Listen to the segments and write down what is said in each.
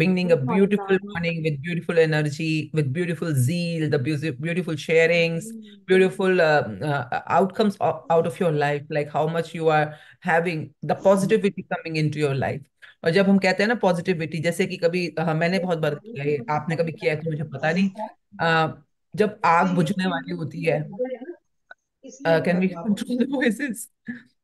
Bringing a beautiful morning with beautiful energy, with beautiful zeal, the beautiful sharings, mm-hmm. beautiful uh, uh, outcomes out of your life, like how much you are having the positivity coming into your life. और जब हम कहते हैं ना positivity जैसे कि कभी हाँ, मैंने बहुत बार किया है आपने कभी किया है कि मुझे पता नहीं आ, जब आग बुझने वाली होती है can we control the voices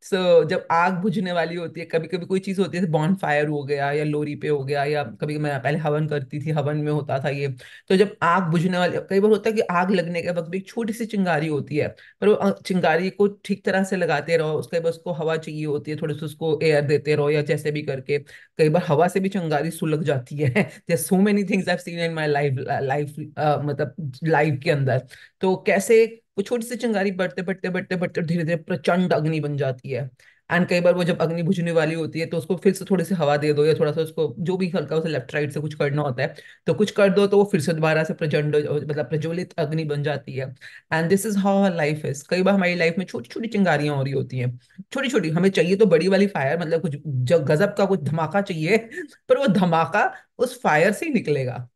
so so, जब आग बुझने वाली होती है कभी कभी कोई चीज़ होती है बॉन फायर हो गया या लोरी पे हो गया या कभी मैं पहले हवन करती थी हवन में होता था ये तो जब आग बुझने वाली कई बार होता है कि आग लगने के वक्त भी एक छोटी सी चिंगारी होती है पर वो चिंगारी को ठीक तरह से लगाते रहो उसके बाद उसको हवा चाहिए होती है थोड़े से उसको एयर देते रहो या जैसे भी करके कई बार हवा से भी चिंगारी सुलग जाती है there so many things I seen in my life life मतलब लाइफ के अंदर तो कैसे वो छोटी सी चिंगारी बढ़ते बढ़ते बढ़ते बढ़ते धीरे धीरे प्रचंड अग्नि बन जाती है एंड कई बार वो जब अग्नि बुझने वाली होती है तो उसको फिर से थोड़ी सी हवा दे दो या थोड़ा सा उसको जो भी हल्का उसे लेफ्ट राइट से कुछ करना होता है तो कुछ कर दो तो वो फिर से दोबारा से प्रचंड मतलब प्रज्वलित अग्नि बन जाती है and this is how her life is कई बार हमारी लाइफ में छोटी छोटी चिंगारियां हो रही होती हैं छोटी छोटी हमें चाहिए तो बड़ी वाली फायर मतलब कुछ जब गजब का कुछ धमाका चाहिए पर वो धमाका उस फायर से ही निकलेगा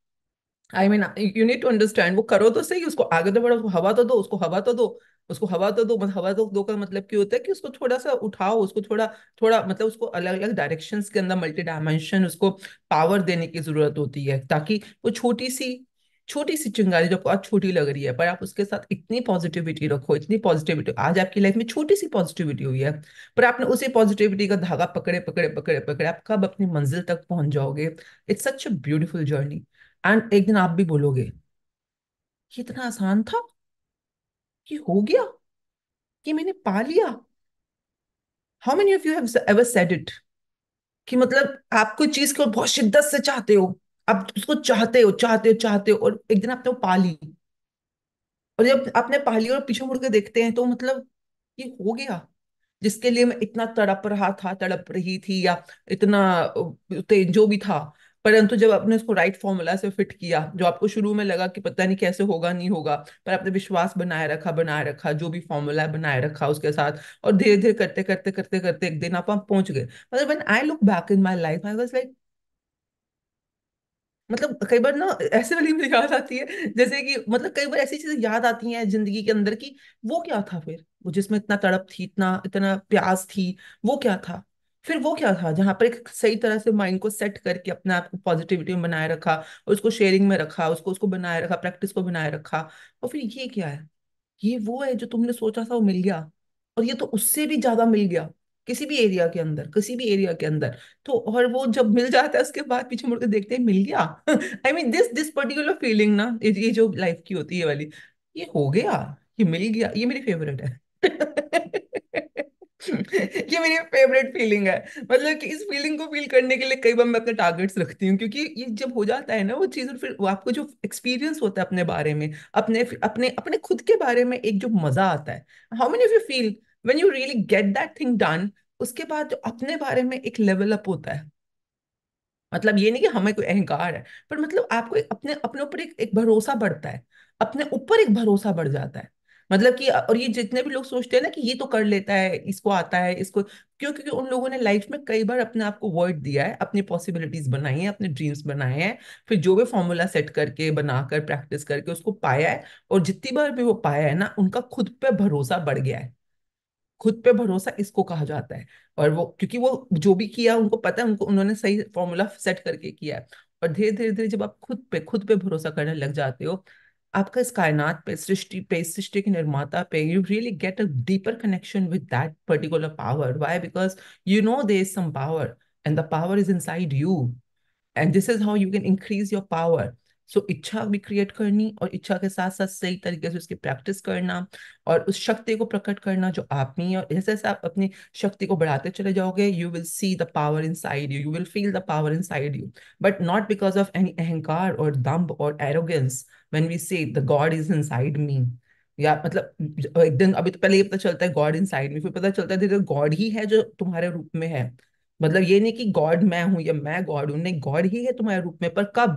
I mean you need to understand वो करो तो सही उसको आगे तो बढ़ो हवा तो दो उसको हवा तो दो उसको हवा तो दो मतलब हवा तो दो का मतलब क्या होता है कि उसको थोड़ा सा उठाओ उसको थोड़ा थोड़ा मतलब उसको अलग अलग डायरेक्शन के अंदर मल्टी डायमेंशन उसको पावर देने की जरूरत होती है ताकि वो छोटी सी छोटी सी चिंगारी जो आज छोटी लग रही है पर आप उसके साथ इतनी पॉजिटिविटी रखो इतनी पॉजिटिविटी आज आपकी लाइफ में छोटी सी पॉजिटिविटी हुई है पर आपने उसी पॉजिटिविटी का धागा पकड़े पकड़े पकड़े पकड़े आप कब अपनी मंजिल तक पहुंच जाओगे it's such a beautiful journey and एक दिन आप भी बोलोगे ये इतना आसान था कि हो गया कि मैंने पा लिया how many of you have ever said it कि मतलब आप कोई चीज को बहुत शिद्दत से चाहते हो आप उसको चाहते हो चाहते हो चाहते हो और एक दिन आपने वो पा ली और जब आपने पा ली और पीछे मुड़ के देखते हैं तो मतलब ये हो गया जिसके लिए मैं इतना तड़प रहा था तड़प रही थी या इतना जो भी था परंतु जब आपने उसको राइट फॉर्मूला से फिट किया जो आपको शुरू में लगा कि पता नहीं कैसे होगा नहीं होगा पर आपने विश्वास बनाए रखा बनाए रखा जो भी फॉर्मूला बनाए रखा उसके साथ और धीरे धीरे करते करते करते करते एक दिन आप पहुंच गए मतलब when I look back in my life I was like मतलब कई बार ना ऐसे वाली मुझे याद आती है जैसे कि मतलब कई बार ऐसी चीजें याद आती हैं जिंदगी के अंदर की वो क्या था फिर वो जिसमें इतना तड़प थी इतना इतना प्यास थी वो क्या था फिर वो क्या था जहाँ पर एक सही तरह से माइंड को सेट करके अपने आप को पॉजिटिविटी में बनाए रखा उसको शेयरिंग में रखा उसको उसको बनाए रखा प्रैक्टिस को बनाए रखा और फिर ये क्या है ये वो है जो तुमने सोचा था वो मिल गया और ये तो उससे भी ज्यादा मिल गया किसी भी एरिया के अंदर किसी भी एरिया के अंदर तो और वो जब मिल जाता है उसके बाद पीछे मुड़ के देखते हैं मिल गया I mean this this particular feeling ना ये जो लाइफ की होती है वाली ये हो गया ये मिल गया ये मेरी फेवरेट है ये मेरी फेवरेट फीलिंग है मतलब कि इस फीलिंग को फील करने के लिए कई बार मैं अपने टारगेट्स रखती हूँ क्योंकि ये जब हो जाता है ना वो चीज़ और फिर वो आपको जो एक्सपीरियंस होता है अपने बारे में अपने अपने अपने खुद के बारे में एक जो मजा आता है how many of you feel when you really get that thing done उसके बाद जो अपने बारे में एक लेवल अप होता है मतलब ये नहीं कि हमें कोई अहंकार है पर मतलब आपको एक अपने अपने ऊपर एक, एक भरोसा बढ़ता है अपने ऊपर एक भरोसा बढ़ जाता है मतलब कि और ये जितने भी लोग सोचते हैं ना कि ये तो कर लेता है इसको आता है इसको क्यों क्योंकि उन लोगों ने लाइफ में कई बार अपने आप को वर्ड दिया है अपनी पॉसिबिलिटीज बनाई है अपने ड्रीम्स बनाए हैं फिर जो भी फॉर्मूला सेट करके बनाकर प्रैक्टिस करके उसको पाया है और जितनी बार भी वो पाया है ना उनका खुद पे भरोसा बढ़ गया है खुद पे भरोसा इसको कहा जाता है और वो क्योंकि वो जो भी किया उनको पता है उनको उन्होंने सही फॉर्मूला सेट करके किया है और धीरे धीरे धीरे जब आप खुद पे खुद पे भरोसा करने लग जाते हो आपका इस कायनात पे सृष्टि पे सृष्टि के निर्माता पे you really get a deeper connection with that particular power why because you know there is some power and the power is inside you and this is how you can increase your power so इच्छा भी create करनी और इच्छा के साथ साथ सही तरीके से उसकी प्रैक्टिस करना और उस शक्ति को प्रकट करना जो आप में है और जैसे जैसे आप अपनी शक्ति को बढ़ाते चले जाओगे you will see the power inside you you will feel the power inside you but not because of any अहंकार और दम्ब और arrogance when we say the God is inside me या मतलब एक दिन अभी तो पहले ये पता चलता है गॉड इन साइड में फिर पता चलता है गॉड तो तो ही है जो तुम्हारे रूप में है मतलब ये नहीं कि गॉड मैं हूं या मैं गॉड हूं नहीं गॉड ही है तुम्हारे रूप में पर कब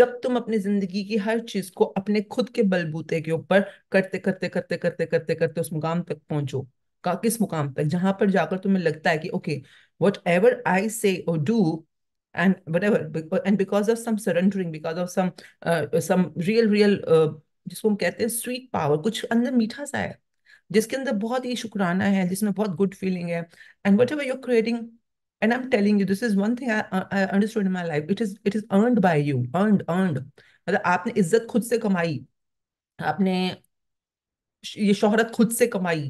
जब तुम अपनी जिंदगी की हर चीज को अपने खुद के बलबूते के ऊपर करते करते करते करते करते करते उस मुकाम तक पहुंचो का किस मुकाम तक जहां पर जाकर तुम्हें लगता है कि okay what whatever I say do and whatever and because of some surrendering because of some uh, some real real uh, जिसको हम कहते हैं स्वीट पावर कुछ अंदर मीठा सा है जिसके अंदर बहुत ही शुक्राना है जिसमें बहुत गुड फीलिंग है and whatever you're creating and i'm telling you this is one thing i i understood in my life it is it is earned by you earned earned मतलब आपने इज्जत खुद से कमाई आपने ये शोहरत खुद से कमाई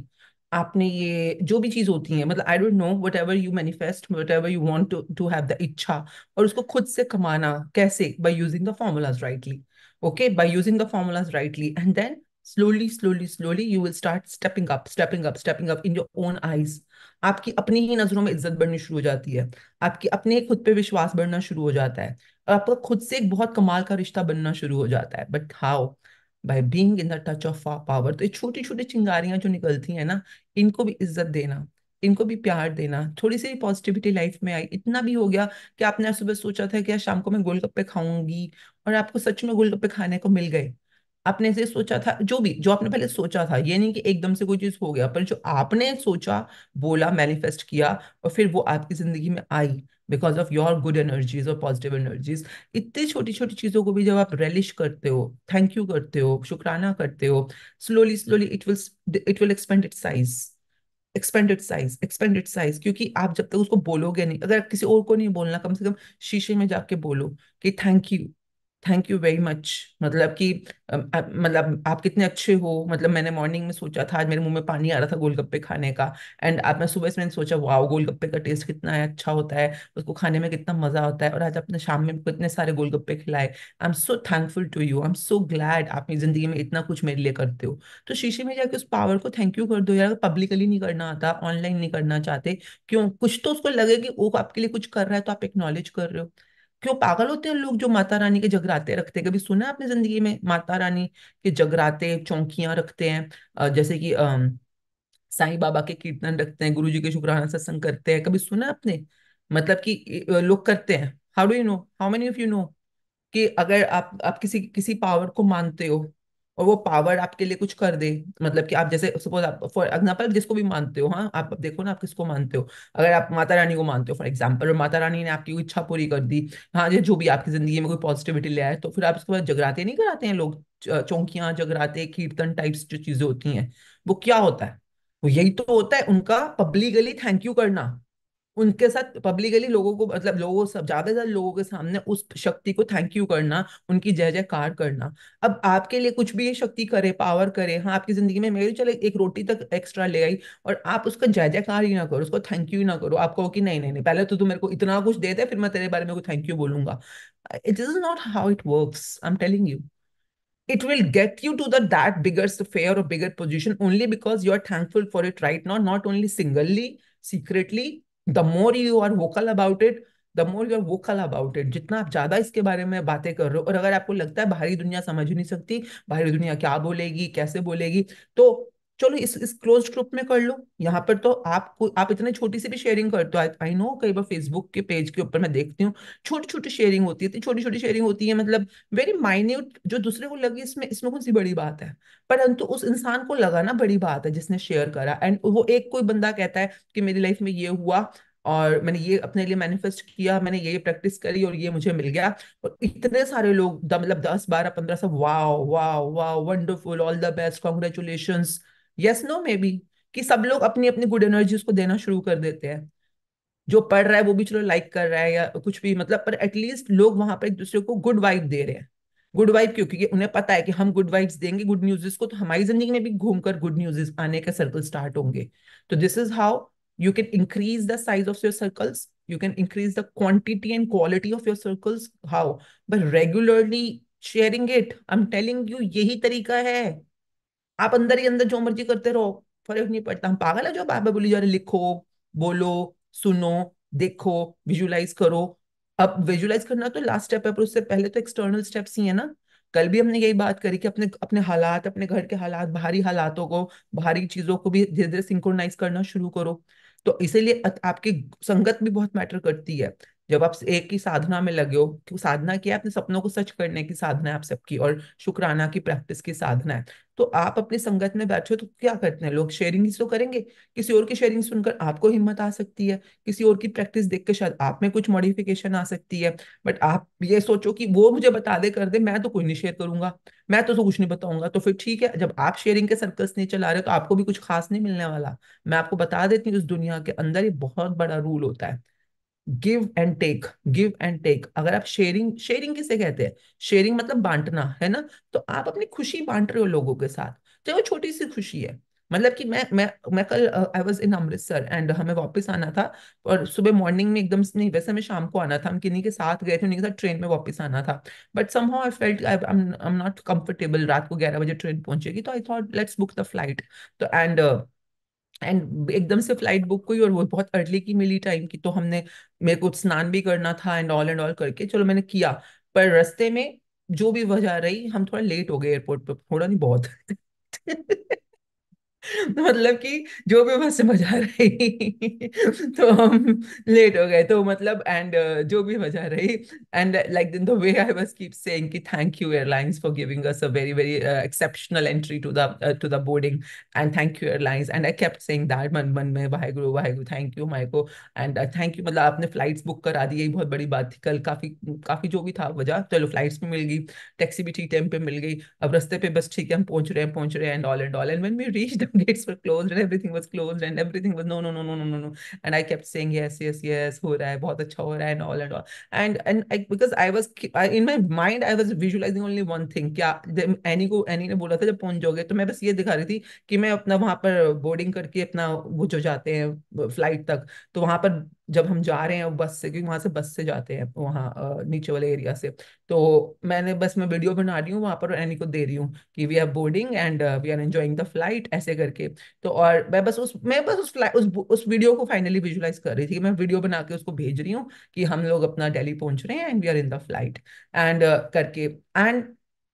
आपने ये जो भी चीज होती है मतलब I don't know whatever you manifest whatever you want to have the इच्छा और उसको खुद से कमाना कैसे by using the formulas rightly okay by using the formulas rightly and then slowly slowly slowly you will start stepping up stepping up stepping up in your own eyes आपकी अपनी ही नजरों में इज्जत बढ़नी शुरू हो जाती है आपकी अपने खुद पे विश्वास बढ़ना शुरू हो जाता है और आपका खुद से एक बहुत कमाल का रिश्ता बनना शुरू हो जाता है but how by being in the touch of power तो ये छोटी छोटी चिंगारियां जो निकलती हैं ना इनको भी इज्जत देना इनको भी प्यार देना थोड़ी सी पॉजिटिविटी लाइफ में आई इतना भी हो गया कि आपने आज सुबह सोचा था कि यार शाम को मैं गोलगप्पे खाऊंगी और आपको सच में गोलगप्पे खाने को मिल गए आपने ऐसे सोचा था जो भी जो आपने पहले सोचा था ये नहीं कि एकदम से कोई चीज हो गया पर जो आपने सोचा बोला मैनिफेस्ट किया और फिर वो आपकी जिंदगी में आई because of your good energies और पॉजिटिव एनर्जीज इतनी छोटी छोटी चीज़ों को भी जब आप रेलिश करते हो थैंक यू करते हो शुक्राना करते हो slowly slowly it will it will expand it size expanded size expanded size क्योंकि आप जब तक उसको बोलोगे नहीं अगर किसी और को नहीं बोलना कम से कम शीशे में जाके बोलो कि thank you thank you very much मतलब कि मतलब आप कितने अच्छे हो मतलब मैंने मॉर्निंग में सोचा था आज मेरे मुंह में पानी आ रहा था गोलगप्पे खाने का एंड आप मैं सुबह से मैंने सोचा वाओ गोलगप्पे का टेस्ट कितना अच्छा होता है उसको खाने में कितना मजा होता है और आज आपने शाम में कितने सारे गोलगप्पे खिलाए I am so thankful to you I am so glad आप मेरी जिंदगी में इतना कुछ मेरे लिए करते हो तो शीशे में जाके उस पावर को थैंक यू कर दो यार पब्लिकली नहीं करना आता ऑनलाइन नहीं करना चाहते क्यों कुछ तो उसको लगे कि वो आपके लिए कुछ कर रहा है तो आप एक्नोलेज कर रहे हो क्यों पागल होते हैं लोग जो माता रानी के जगराते रखते हैं कभी सुना है आपने जिंदगी में माता रानी के जगराते चौकियां रखते हैं जैसे कि साईं बाबा के कीर्तन रखते हैं गुरु जी के शुक्राना सत्संग करते हैं कभी सुना आपने मतलब कि लोग करते हैं how do you know how many of you know कि अगर आप आप किसी किसी पावर को मानते हो और वो पावर आपके लिए कुछ कर दे मतलब कि आप जैसे सपोज आप फॉर एग्जाम्पल जिसको भी मानते हो हाँ आप देखो ना आप किसको मानते हो अगर आप माता रानी को मानते हो फॉर एग्जाम्पल और माता रानी ने आपकी इच्छा पूरी कर दी हाँ ये जो भी आपकी जिंदगी में कोई पॉजिटिविटी ले आए तो फिर आप उसके बाद जगराते नहीं कराते हैं लोग चौकियां जगराते कीर्तन टाइप्स जो चीजें होती हैं वो क्या होता है वो यही तो होता है उनका पब्लिकली थैंक यू करना उनके साथ पब्लिकली लोगों को मतलब लोगों सब ज्यादा से ज्यादा लोगों के सामने उस शक्ति को थैंक यू करना उनकी जय जयकार करना अब आपके लिए कुछ भी ये शक्ति करे पावर करे हाँ आपकी जिंदगी में मेरी चले एक रोटी तक एक्स्ट्रा ले आई और आप उसका जय जयकार ही ना करो उसको थैंक यू ना करो आप कहो कि नहीं नहीं नहीं पहले तो तू मेरे को इतना कुछ दे दे फिर मैं तेरे बारे में थैंक यू बोलूंगा it is not how it work I am telling you it will get you to the that bigger sphere or bigger position only because you are thankful for it right now not only singly secretly the more you are vocal about it the more you are vocal about it जितना आप ज्यादा इसके बारे में बातें कर रहे हो और अगर आपको लगता है बाहरी दुनिया समझ नहीं सकती बाहरी दुनिया क्या बोलेगी कैसे बोलेगी तो चलो इस इस क्लोज ग्रुप में कर लो यहाँ पर तो आप आप इतने छोटी सी भी शेयरिंग करते हो आई नो कई बार फेसबुक के पेज के ऊपर मैं देखती हूँ छोटी छोटी शेयरिंग होती है छोटी छोटी शेयरिंग होती है मतलब वेरी माइन्यूट जो दूसरे को लगी इसमें इसमें कौन सी बड़ी बात है परंतु उस इंसान को लगा ना बड़ी बात है जिसने शेयर करा एंड वो एक कोई बंदा कहता है कि मेरी लाइफ में ये हुआ और मैंने ये अपने लिए मैनिफेस्ट किया मैंने ये प्रैक्टिस करी और ये मुझे मिल गया और इतने सारे लोग मतलब दस बारह पंद्रह सब wow wow wow wonderful all the best congratulations yes no maybe कि सब लोग अपनी अपनी गुड एनर्जी उसको देना शुरू कर देते हैं जो पढ़ रहा है वो भी चलो लाइक कर रहा है या कुछ भी मतलब पर एटलीस्ट लोग वहां पर एक दूसरे को गुड वाइब दे रहे हैं गुड वाइब क्योंकि उन्हें पता है कि हम गुड वाइब्स देंगे गुड न्यूजेस को तो हमारी जिंदगी में भी घूमकर गुड न्यूजेस आने का सर्कल स्टार्ट होंगे तो this is how you can increase the size of your circles you can increase the quantity and quality of your circles how but regularly sharing it I am telling you यही तरीका है आप अंदर ही अंदर जो मर्जी करते रहो फर्क नहीं पड़ता हम पागल है जो बाबा बोली जा रहे लिखो बोलो सुनो देखो विजुलाइज करो अब विजुलाइज करना तो लास्ट स्टेप है पर उससे पहले तो एक्सटर्नल स्टेप्स ही है ना कल भी हमने यही बात करी कि अपने अपने हालात अपने घर के हालात बाहरी हालातों को बाहरी चीजों को भी धीरे धीरे सिंक्रोनाइज करना शुरू करो तो इसीलिए आपकी संगत भी बहुत मैटर करती है जब आप एक ही साधना में लगे हो क्यों साधना किया है अपने सपनों को सच करने की साधना है आप सबकी और शुक्राना की प्रैक्टिस की साधना है तो आप अपनी संगत में बैठे हो तो क्या करते हैं लोग शेयरिंग तो करेंगे किसी और की शेयरिंग सुनकर आपको हिम्मत आ सकती है किसी और की प्रैक्टिस देख के शायद आप में कुछ मॉडिफिकेशन आ सकती है बट आप ये सोचो कि वो मुझे बता दे कर दे मैं तो कुछ नहीं शेयर करूंगा मैं तो, तो कुछ नहीं बताऊंगा तो फिर ठीक है जब आप शेयरिंग के सर्कल्स नहीं चला रहे तो आपको भी कुछ खास नहीं मिलने वाला मैं आपको बता देती हूँ इस दुनिया के अंदर ये बहुत बड़ा रूल होता है give and take give and take अगर आप शेयरिंग शेयरिंग किसे कहते हैं शेयरिंग मतलब बांटना है ना तो आप अपनी खुशी बांट रहे हो लोगों के साथ चाहे वो छोटी सी खुशी है मतलब कि मैं मैं मैं कल I was in Amritsar and हमें वापस आना था और सुबह मॉर्निंग में एकदम नहीं वैसे हमें शाम को आना था हम किन्हीं के साथ गए थे उन्हीं के साथ ट्रेन में वापस आना था but somehow I felt I am not comfortable रात को ग्यारह बजे ट्रेन पहुंचेगी तो I thought let's book the flight तो एंड uh, एंड एकदम से फ्लाइट बुक हुई और वो बहुत अर्ली की मिली टाइम की तो हमने मेरे को स्नान भी करना था एंड ऑल एंड ऑल करके चलो मैंने किया पर रस्ते में जो भी वजह रही हम थोड़ा लेट हो गए एयरपोर्ट पर थोड़ा नहीं बहुत मतलब कि जो भी हमें मजा आ रही तो हम लेट हो गए तो मतलब एंड uh, जो भी मजा रही and like the way I was keep saying कि thank you airlines for giving us a very very exceptional entry to the to the boarding and thank you airlines and I kept saying that मन मन में Waheguru Waheguru thank you my को and thank you मतलब आपने flights book करा दी यही बहुत बड़ी बात थी कल काफी काफी जो भी था वजह चलो फ्लाइट्स में मिल गई टैक्सी भी ठीक टाइम पे मिल गई अब रस्ते पे बस ठीक है हम पहुंच रहे हैं पहुंच रहे हैं and all and all and when we reach gates were closed and everything was closed and everything was no no no no no no no and I kept saying yes yes yes ho raha hai bahut acha ho raha hai and all and all and and I, because I was I, in my mind I was visualizing only one thing kya any go any ne bola tha jab pahunch jaoge to main bas ye dikha rahi thi ki main apna wahan par boarding karke apna wo jo jaate hain flight tak to wahan par जब हम जा रहे हैं बस से क्योंकि वहां से बस से जाते हैं वहाँ नीचे वाले एरिया से तो मैंने बस मैं वीडियो बना रही हूँ वहां पर एनी को दे रही हूँ कि we are boarding and we are enjoying the flight ऐसे करके तो और मैं बस उस मैं बस उस फ्लाइट उस उस वीडियो को फाइनली विजुलाइज कर रही थी मैं वीडियो बना के उसको भेज रही हूँ कि हम लोग अपना डेली पहुंच रहे हैं and we are in the flight and करके एंड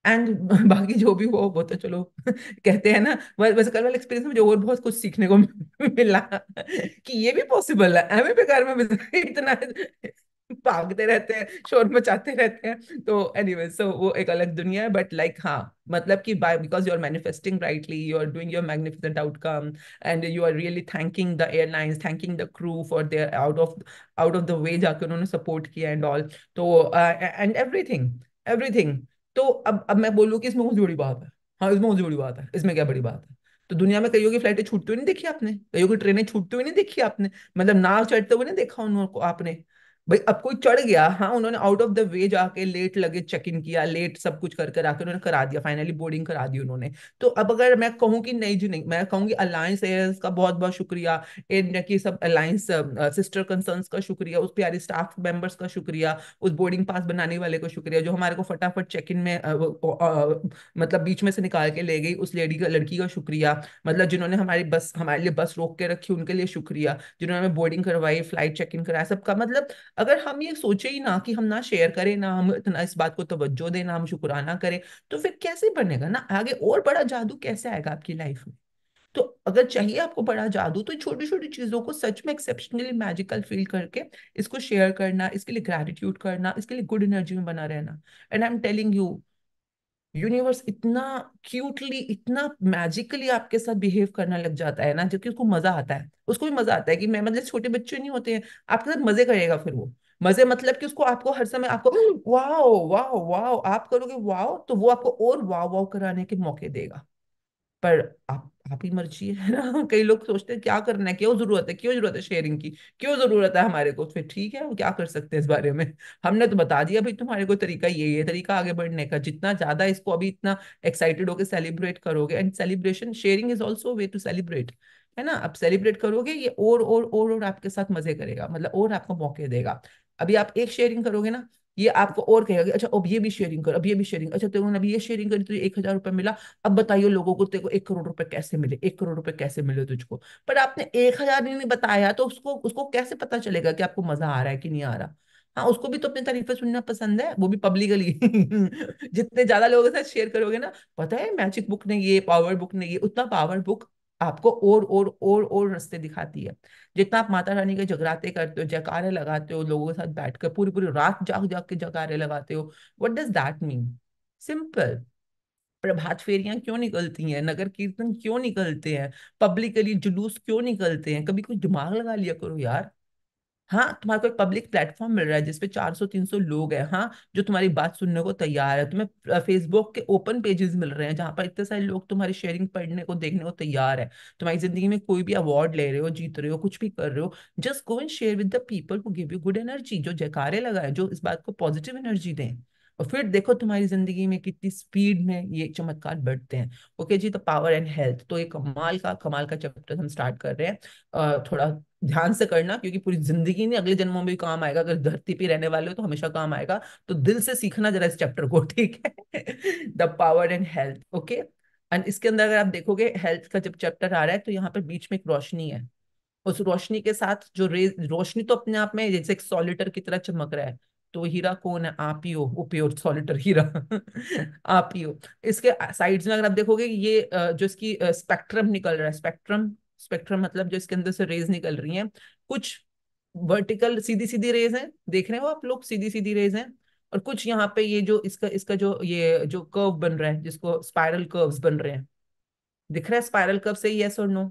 एंड बाकी जो भी हुआ वो तो चलो कहते हैं ना वैसे कल वाले एक्सपीरियंस में जो और बहुत कुछ सीखने को मिला कि ये भी पॉसिबल है हमें बेकार में इतना भागते रहते हैं शोर मचाते रहते हैं तो एनीवे anyway, सो वो एक अलग दुनिया है बट लाइक हाँ मतलब कि by because you are manifesting rightly you are doing your magnificent outcome and you are really thanking the airlines thanking the crew for their out of out of the way जाकर उन्होंने support किया and all तो and everything everything तो अब अब मैं बोलूँ कि इसमें कौन सी बड़ी बात है हाँ इसमें कौन सी बड़ी बात है इसमें क्या बड़ी बात है तो दुनिया में कईयों की फ्लाइटें छूटती हुई नहीं देखी आपने कईयों की ट्रेनें छूटती हुई नहीं देखी आपने मतलब नाव चढ़ते हुए नहीं देखा उनको आपने भाई अब कोई चढ़ गया हाँ उन्होंने आउट ऑफ द वे जाके लेट लगे चेक इन किया लेट सब कुछ कर कर आके उन्होंने करा दिया फाइनली बोर्डिंग करा दी उन्होंने तो अब अगर मैं कहूँ कि नहीं जी नहीं मैं कहूँगी अलायंस एयर्स का बहुत बहुत शुक्रिया एयर इंडिया की सब अलायंस सिस्टर कंसर्न का शुक्रिया उस प्यारे स्टाफ मेंबर्स का शुक्रिया उस बोर्डिंग पास बनाने वाले का शुक्रिया जो हमारे को फटाफट चेक इन में मतलब बीच में से निकाल के ले गई उस लेडी का लड़की का शुक्रिया मतलब जिन्होंने हमारी बस हमारे लिए बस रोक के रखी उनके लिए शुक्रिया जिन्होंने हमें बोर्डिंग करवाई फ्लाइट चेक इन कराया सबका मतलब अगर हम ये सोचे ही ना कि हम ना शेयर करें ना हम इतना इस बात को तवज्जो दें ना हम शुक्राना करें तो फिर कैसे बनेगा ना आगे और बड़ा जादू कैसे आएगा आपकी लाइफ में तो अगर चाहिए आपको बड़ा जादू तो छोटी छोटी चीज़ों को सच में एक्सेप्शनली मैजिकल फील करके इसको शेयर करना इसके लिए ग्रेटिट्यूड करना इसके लिए गुड एनर्जी में बना रहना and I am telling you universe इतना क्यूटली इतना मैजिकली आपके साथ बिहेव करना लग जाता है ना जबकि उसको मजा आता है उसको भी मजा आता है कि मैं मतलब छोटे बच्चे नहीं होते हैं आपके साथ मजे करेगा फिर वो मजे मतलब कि उसको आपको हर समय आपको वाओ वाओ वाओ आप करोगे वाओ तो वो आपको और वाओ वाओ कराने के मौके देगा पर आप आपकी मर्जी है ना कई लोग सोचते हैं क्या करना है क्यों जरूरत है क्यों जरूरत है शेयरिंग की क्यों जरूरत है हमारे को फिर ठीक है हम क्या कर सकते हैं इस बारे में हमने तो बता दिया भाई तुम्हारे को तरीका ये है तरीका आगे बढ़ने का जितना ज्यादा इसको अभी इतना एक्साइटेड होकर सेलिब्रेट करोगे and celebration sharing is also way to celebrate है ना आप सेलिब्रेट करोगे ये और और और और आपके साथ मजे करेगा मतलब और आपको मौके देगा अभी आप एक शेयरिंग करोगे ना ये आपको और कहेगा कि अच्छा अब ये भी शेयरिंग कर अब ये भी शेयरिंग अच्छा तेरे अभी ये शेयरिंग करी तो एक हजार रुपये मिला अब बताइए लोगों को तेरे को एक करोड़ रुपए कैसे मिले एक करोड़ रुपए कैसे मिले तुझको पर आपने एक हजार नहीं बताया तो उसको उसको कैसे पता चलेगा कि आपको मजा आ रहा है कि नहीं आ रहा हाँ उसको भी तो अपनी तारीफें सुनना पसंद है वो भी पब्लिकली जितने ज्यादा लोगों के साथ शेयर करोगे ना पता है मैजिक बुक ने ये पावर बुक ने ये उतना पावर बुक आपको और और और और रस्ते दिखाती है जितना आप माता रानी के जगराते करते हो जयकारे लगाते हो लोगों के साथ बैठ कर पूरी पूरी रात जाग जाग के जकारे लगाते हो what does that mean simple प्रभात फेरियां क्यों निकलती हैं नगर कीर्तन क्यों निकलते हैं पब्लिकली जुलूस क्यों निकलते हैं कभी कुछ दिमाग लगा लिया करो यार हाँ तुम्हारे को एक पब्लिक प्लेटफॉर्म मिल रहा है जिसपे चार सौ तीन सौ लोग हैं हाँ जो तुम्हारी बात सुनने को तैयार है तुम्हें फेसबुक के ओपन पेजेस मिल रहे हैं जहाँ पर इतने सारे लोग तुम्हारी शेयरिंग पढ़ने को देखने को तैयार है तुम्हारी जिंदगी में कोई भी अवार्ड ले रहे हो जीत रहे हो कुछ भी कर रहे हो just go and share with the people who give you good energy जो जयकारे लगाए जो इस बात को पॉजिटिव एनर्जी दें और फिर देखो तुम्हारी जिंदगी में कितनी स्पीड में ये चमत्कार बढ़ते हैं ओके जी तो पावर एंड हेल्थ तो ये कमाल का कमाल का चैप्टर हम स्टार्ट कर रहे हैं थोड़ा ध्यान से करना क्योंकि पूरी जिंदगी नहीं अगले जन्मों में भी काम आएगा अगर धरती पे रहने वाले हो तो हमेशा काम आएगा तो दिल से सीखना जरा इस चैप्टर को ठीक है the power and health okay and इसके अंदर अगर आप देखोगे हेल्थ का जब चैप्टर आ रहा है तो यहाँ पर बीच में एक रोशनी है उस रोशनी के साथ जो रे रोशनी तो अपने आप में जैसे एक सॉलिटर की तरह चमक रहा है तो हीरा कौन है आप ही हो प्योर सॉलिटर हीरा आप ही हो इसके साइड्स में अगर आप देखोगे ये जो इसकी स्पेक्ट्रम निकल रहा है स्पेक्ट्रम स्पेक्ट्रम मतलब जो इसके अंदर से रेज निकल रही हैं कुछ वर्टिकल सीधी सीधी रेज हैं देख रहे हो आप लोग सीधी सीधी रेज हैं और कुछ यहाँ पे ये जो इसका इसका जो ये जो कर्व बन रहा है जिसको स्पायरल कर्व बन रहे हैं दिख रहा है स्पायरल कर्व से यस और नो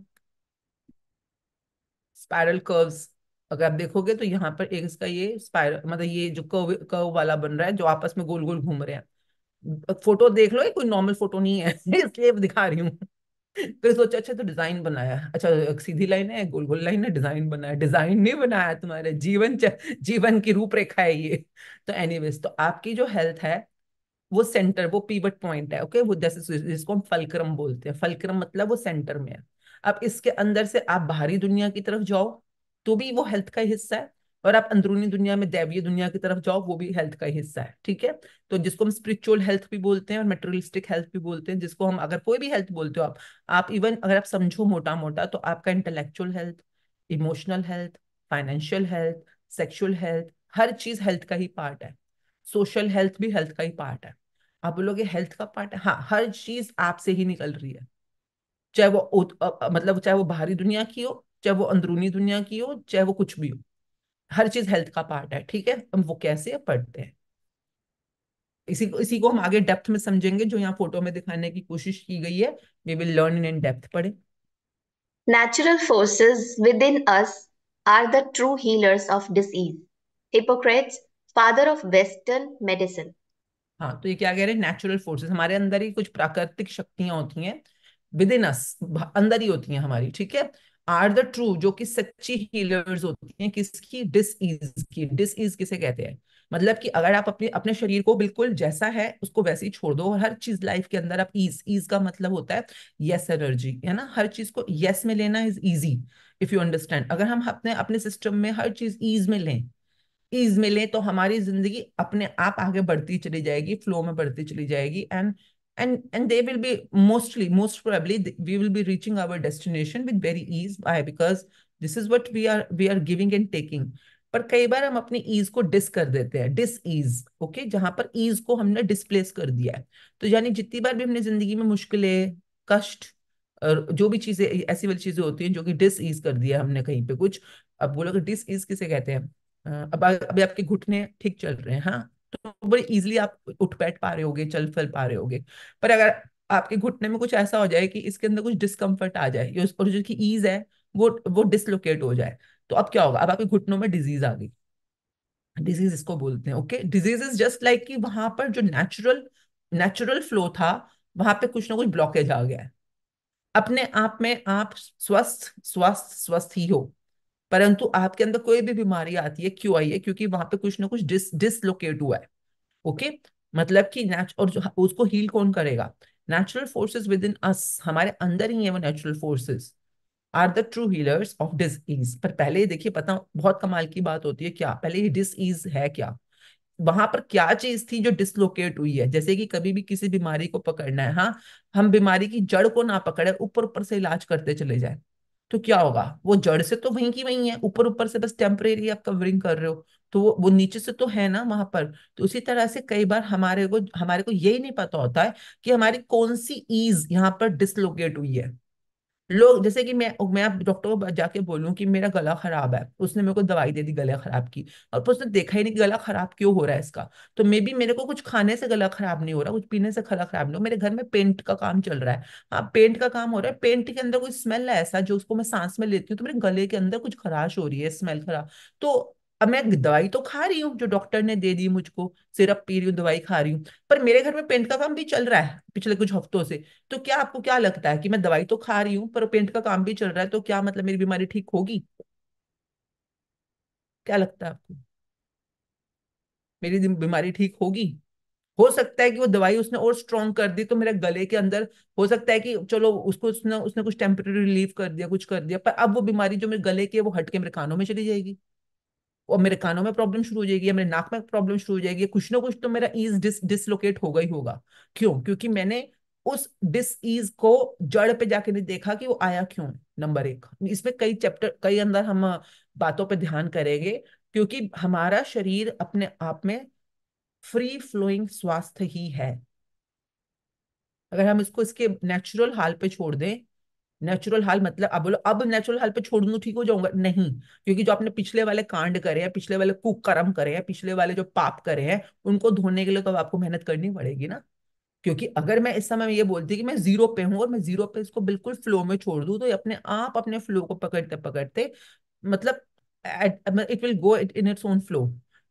स्पायरल कर्व्स अगर आप देखोगे तो यहाँ पर एक इसका ये स्पायर मतलब ये जो कर्व कर्व वाला बन रहा है जो आपस में गोल गोल घूम रहे हैं फोटो देख लो ये कोई नॉर्मल फोटो नहीं है इसलिए दिखा रही हूँ फिर तो सोचा अच्छा तो डिजाइन बनाया अच्छा सीधी लाइन है गोल गोल लाइन है डिजाइन बनाया डिजाइन नहीं बनाया तुम्हारे जीवन जीवन की रूपरेखा है ये तो एनीवेज तो आपकी जो हेल्थ है वो सेंटर वो पीवट पॉइंट है ओके वो जैसे जिसको हम फलक्रम बोलते हैं फलक्रम मतलब वो सेंटर में है अब इसके अंदर से आप बाहरी दुनिया की तरफ जाओ तो भी वो हेल्थ का हिस्सा है और आप अंदरूनी दुनिया में दैवीय दुनिया की तरफ जाओ वो भी हेल्थ का हिस्सा है ठीक है तो जिसको हम स्पिरिचुअल हेल्थ भी बोलते हैं और मेटेरियलिस्टिक हेल्थ भी बोलते हैं जिसको हम अगर कोई भी हेल्थ बोलते हो आप आप इवन अगर आप समझो मोटा मोटा तो आपका intellectual health emotional health financial health sexual health हर चीज हेल्थ का ही पार्ट है सोशल हेल्थ भी हेल्थ का ही पार्ट है आप बोलोगे हेल्थ का पार्ट है हाँ हर चीज आपसे ही निकल रही है चाहे वो मतलब चाहे वो बाहरी दुनिया की हो चाहे वो अंदरूनी दुनिया की हो चाहे वो कुछ भी हो हर चीज हेल्थ का पार्ट है ठीक है हम वो कैसे पढ़ते हैं इसी को इसी को हम आगे डेप्थ में समझेंगे जो यहाँ फोटो में दिखाने की कोशिश की गई है we will learn in depth पढ़े forces within us are the true healers of disease. Hippocrates father of western medicine हाँ तो ये क्या कह रहे हैं नेचुरल फोर्सेस हमारे अंदर ही कुछ प्राकृतिक शक्तियां होती हैं विद इन अस अंदर ही होती हैं हमारी ठीक है आर द ट्रू जो कि सच्ची हीलर्स होती हैं किसकी डिस की डिस ईज किसे कहते हैं मतलब कि अगर आप अपने अपने शरीर को बिल्कुल जैसा है उसको वैसे ही छोड़ दो और हर चीज लाइफ के अंदर आप ईज ईज का मतलब होता है यस एनर्जी है ना हर चीज को येस में लेना is easy if you understand अगर हम अपने अपने सिस्टम में हर चीज ईज में लें ईज में लें तो हमारी जिंदगी अपने आप आगे बढ़ती चली जाएगी फ्लो में बढ़ती चली जाएगी and and and they will be mostly most probably we will be reaching our destination with very ease why because this is what we are we are giving and taking पर कई बार हम अपनी ease को dish कर देते हैं dish ease okay जहां पर ईज को हमने डिसप्लेस कर दिया है तो यानी जितनी बार भी हमने जिंदगी में मुश्किलें कष्ट और जो भी चीजें ऐसी वाली चीजें होती हैं जो कि डिस ईज कर दिया हमने कहीं पे कुछ अब बोलोगे डिस ईज किसे कहते हैं अब अभी आपके घुटने ठीक चल रहे हैं हाँ तो बड़े इजिली आप उठ बैठ पा रहे होगे चल फिर पा रहे होगे पर अगर आपके घुटने में कुछ ऐसा हो जाए कि इसके अंदर कुछ डिस्कम्फर्ट आ जाए और जो कि ईज है वो वो डिसलोकेट हो जाए तो अब क्या होगा अब आपके घुटनों में डिजीज आ गई डिजीज इसको बोलते हैं okay disease is just like कि वहां पर जो नेचुरल नेचुरल फ्लो था वहां पे कुछ ना कुछ ब्लॉकेज आ गया है अपने आप में आप स्वस्थ स्वस्थ स्वस्थ ही हो परंतु आपके अंदर कोई भी बीमारी आती है क्यों आई है क्योंकि वहां पे कुछ ना कुछ डिस डिसलोकेट हुआ है ओके मतलब कि और उसको हील कौन करेगा natural forces within us हमारे अंदर ही है वो natural forces are the true healers of disease पर पहले देखिए पता बहुत कमाल की बात होती है क्या पहले ये डिसईज है क्या वहां पर क्या चीज थी जो डिसलोकेट हुई है जैसे कि कभी भी किसी बीमारी को पकड़ना है हाँ हम बीमारी की जड़ को ना पकड़े ऊपर ऊपर से इलाज करते चले जाए तो क्या होगा वो जड़ से तो वहीं की वहीं है ऊपर ऊपर से बस टेम्परेरी आप कवरिंग कर रहे हो तो वो, वो नीचे से तो है ना वहां पर तो उसी तरह से कई बार हमारे को हमारे को यही नहीं पता होता है कि हमारी कौन सी ईज यहाँ पर डिसलोकेट हुई है लोग जैसे कि मैं मैं आप डॉक्टर को जाके बोलूँ कि मेरा गला खराब है उसने मेरे को दवाई दे दी गला खराब की और उसने देखा ही नहीं कि गला खराब क्यों हो रहा है इसका तो मे बी मेरे को कुछ खाने से गला खराब नहीं हो रहा कुछ पीने से गला खराब नहीं हो मेरे घर में पेंट का काम चल रहा है हाँ पेंट का काम हो रहा है पेंट के अंदर कोई स्मेल है ऐसा जो उसको मैं सांस में लेती हूँ तो मेरे गले के अंदर कुछ खराश हो रही है स्मेल खराब तो अब मैं दवाई तो खा रही हूँ जो डॉक्टर ने दे दी मुझको सिरप पी रही हूँ दवाई खा रही हूँ पर मेरे घर में पेंट का काम भी चल रहा है पिछले कुछ हफ्तों से तो क्या आपको क्या लगता है कि मैं दवाई तो खा रही हूँ पर पेंट का काम भी चल रहा है तो क्या मतलब मेरी बीमारी ठीक होगी क्या लगता है आपको मेरी बीमारी ठीक होगी हो सकता है कि वो दवाई उसने और स्ट्रॉन्ग कर दी तो मेरे गले के अंदर हो सकता है कि चलो उसको उसने उसने कुछ टेम्पररी रिलीफ कर दिया कुछ कर दिया पर अब वो बीमारी जो मेरे गले की है वो हटके मेरे कानों में चली जाएगी और मेरे कानों में प्रॉब्लम शुरू हो जाएगी या मेरे नाक में प्रॉब्लम शुरू हो जाएगी कुछ ना कुछ तो मेरा ईज डिस डिसलोकेट होगा ही होगा क्यों क्योंकि मैंने उस डिस ईज को जड़ पे जाके नहीं देखा कि वो आया क्यों नंबर एक इसमें कई चैप्टर कई अंदर हम बातों पे ध्यान करेंगे क्योंकि हमारा शरीर अपने आप में फ्री फ्लोइंग स्वास्थ्य ही है अगर हम इसको इसके नेचुरल हाल पे छोड़ दें नेचुरल हाल मतलब अब बोलो अब नेचुरल हाल पे छोड़ दू तो ठीक हो जाऊंगा नहीं क्योंकि जो आपने पिछले वाले कांड करे हैं पिछले वाले कुकर्म करे हैं पिछले वाले जो पाप करे हैं उनको धोने के लिए तो अब आपको मेहनत करनी पड़ेगी ना क्योंकि अगर मैं इस समय ये बोलती कि मैं जीरो पे हूँ और मैं जीरो पे इसको बिल्कुल फ्लो में छोड़ दूँ तो ये अपने आप अपने फ्लो को पकड़ते पकड़ते मतलब it will go it in its own flow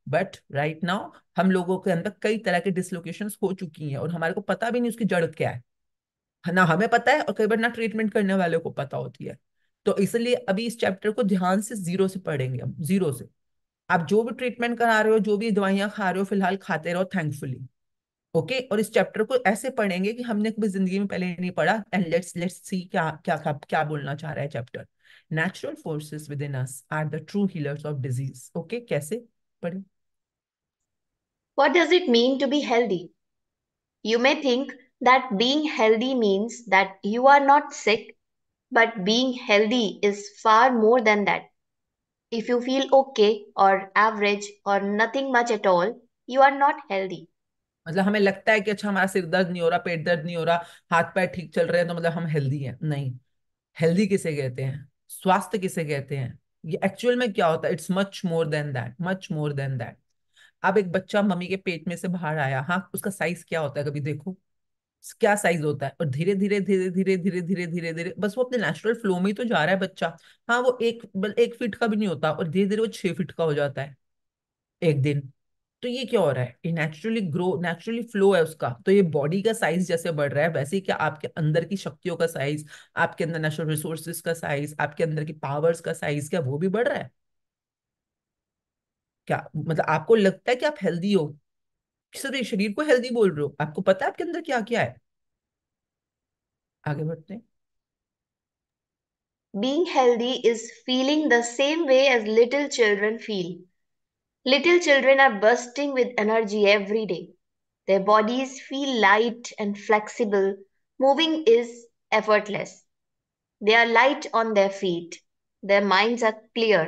but right now हम लोगों के अंदर कई तरह के डिसलोकेशन हो चुकी हैं और हमारे को पता भी नहीं उसकी जड़ क्या है हाँ, ना हमें पता है और कई बार ना ट्रीटमेंट करने वाले को पता होती है तो इसलिए अभी इस चैप्टर को ध्यान से जीरो से पढ़ेंगे हम जीरो से आप जो भी ट्रीटमेंट करा रहे हो जो भी दवाइयां खा रहे हो फिलहाल खाते रहो थैंकफुली ओके okay? और इस चैप्टर को ऐसे पढ़ेंगे कि हमने कभी जिंदगी में पहले नहीं पढ़ा एंड लेट्स लेट्स सी क्या क्या क्या क्या बोलना चाह रहा है chapter natural forces within us are the true healers of disease okay कैसे पढ़े what does it mean to be healthy you may think that being healthy means that you are not sick, but being healthy is far more than that. If you feel okay or average or nothing much at all, you are not healthy. मतलब हमें लगता है कि अच्छा हमारा सिर दर्द नहीं हो रहा पेट दर्द नहीं हो रहा हाथ पैर ठीक चल रहे हैं तो मतलब हम हेल्दी हैं नहीं हेल्दी किसे कहते हैं स्वास्थ्य किसे कहते हैं ये एक्चुअल में क्या होता है it's much more than that much more than that अब एक बच्चा मम्मी के पेट में से बाहर आया हाँ उसका साइज क्या होता है कभी देखो क्या साइज होता है और धीरे धीरे धीरे धीरे धीरे धीरे धीरे धीरे बस वो अपने नेचुरल फ्लो में ही तो जा रहा है बच्चा हाँ वो एक एक फीट का भी नहीं होता और धीरे धीरे वो छह फीट का हो जाता है एक दिन तो ये क्या हो रहा है ये नेचुरली ग्रो नेचुरली फ्लो है उसका तो ये बॉडी का साइज जैसे बढ़ रहा है वैसे ही क्या आपके अंदर की शक्तियों का साइज आपके अंदर नेचुरल रिसोर्सेस का साइज आपके अंदर की पावर्स का साइज क्या वो भी बढ़ रहा है क्या मतलब आपको लगता है कि आप हेल्दी हो सर शरीर को हेल्दी बोल रहे हो आपको पता है आपके अंदर क्या क्या है आगे बढ़ते हैं being healthy is feeling the same way as little children feel little children are bursting with energy every day their bodies feel light and flexible moving is effortless they are light on their feet their minds are clear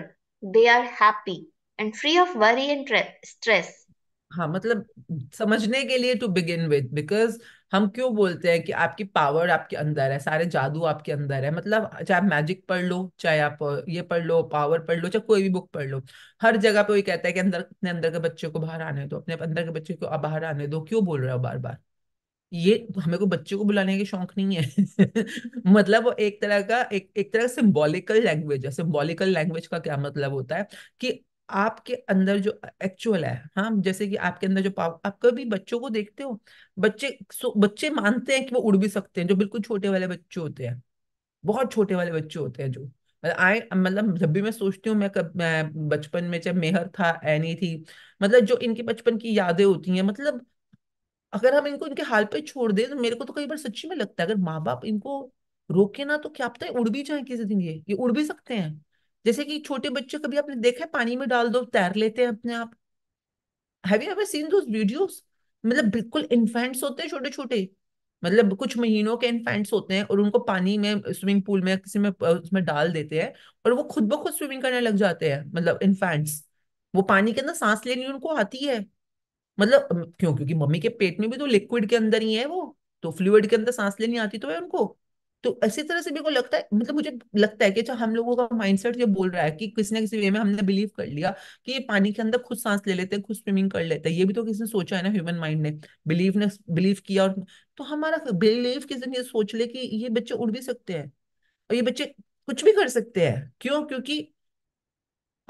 they are happy and free of worry and stress हाँ मतलब समझने के लिए to begin with because हम क्यों बोलते हैं कि आपकी पावर आपके अंदर है सारे जादू आपके अंदर है मतलब चाहे आप मैजिक पढ़ लो चाहे आप ये पढ़ लो पावर पढ़ लो चाहे कोई भी बुक पढ़ लो हर जगह पे वही कहता है कि अंदर अपने अंदर के बच्चे को बाहर आने दो अपने अंदर के बच्चे को बाहर आने दो क्यों बोल रहे हो बार बार ये हमें को बच्चे को बुलाने के शौक नहीं है मतलब वो एक तरह का एक एक तरह सिंबॉलिकल लैंग्वेज है सिंबॉलिकल लैंग्वेज का क्या मतलब होता है कि आपके अंदर जो एक्चुअल है हाँ जैसे कि आपके अंदर जो पावर आप कभी बच्चों को देखते हो बच्चे बच्चे मानते हैं कि वो उड़ भी सकते हैं जो बिल्कुल छोटे वाले बच्चे होते हैं बहुत छोटे वाले बच्चे होते हैं जो मतलब आए मतलब जब भी मैं सोचती हूँ मैं कब मैं बचपन में जब मेहर था एनी थी मतलब जो इनके बचपन की यादें होती हैं मतलब अगर हम इनको इनके हाल पे छोड़ दें तो मेरे को तो कई बार सच्ची में लगता है अगर माँ बाप इनको रोके ना तो क्या पता है उड़ भी जाए किसी दिन ये ये उड़ भी सकते हैं जैसे कि छोटे बच्चे कभी आपने देखा है पानी में डाल दो तैर लेते हैं अपने आप have you ever seen those videos मतलब बिल्कुल इन्फेंट्स होते हैं छोटे छोटे मतलब कुछ महीनों के इन्फेंट्स होते हैं और उनको पानी में स्विमिंग पूल में किसी में उसमें डाल देते हैं और वो खुद ब खुद स्विमिंग करने लग जाते हैं मतलब इन्फेंट्स वो पानी के अंदर सांस लेनी उनको आती है मतलब क्यों क्योंकि मम्मी के पेट में भी तो लिक्विड के अंदर ही है वो तो फ्लूड के अंदर सांस लेनी आती तो है उनको तो इसी तरह से मेरे को लगता है मतलब मुझे लगता है कि अच्छा हम लोगों का माइंडसेट ये बोल रहा है कि किसी ना किसी वे में हमने बिलीव कर लिया कि ये पानी के अंदर खुद सांस ले लेते हैं खुद स्विमिंग कर लेते हैं ये भी तो किसी ने सोचा है ना ह्यूमन माइंड ने बिलीव ने बिलीव किया और तो हमारा बिलीव किसी ने सोच ले कि ये बच्चे उड़ भी सकते हैं और ये बच्चे कुछ भी कर सकते हैं क्यों क्योंकि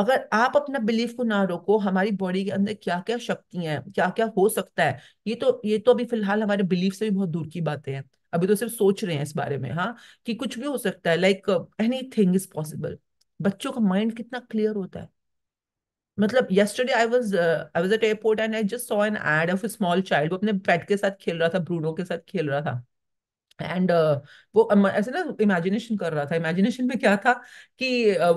अगर आप अपना बिलीफ को ना रोको हमारी बॉडी के अंदर क्या क्या शक्तियां हैं क्या क्या हो सकता है ये तो ये तो अभी फिलहाल हमारे बिलीफ से भी बहुत दूर की बातें हैं अभी तो सिर्फ सोच रहे हैं इस बारे में हाँ कि कुछ भी हो सकता है like anything is possible बच्चों का माइंड कितना क्लियर होता है मतलब yesterday I was I was at airport and I just saw an ad of small child वो अपने पेट के साथ खेल रहा था ब्रूनो के साथ खेल रहा था एंड uh, वो ऐसे ना इमेजिनेशन कर रहा था इमेजिनेशन में क्या था कि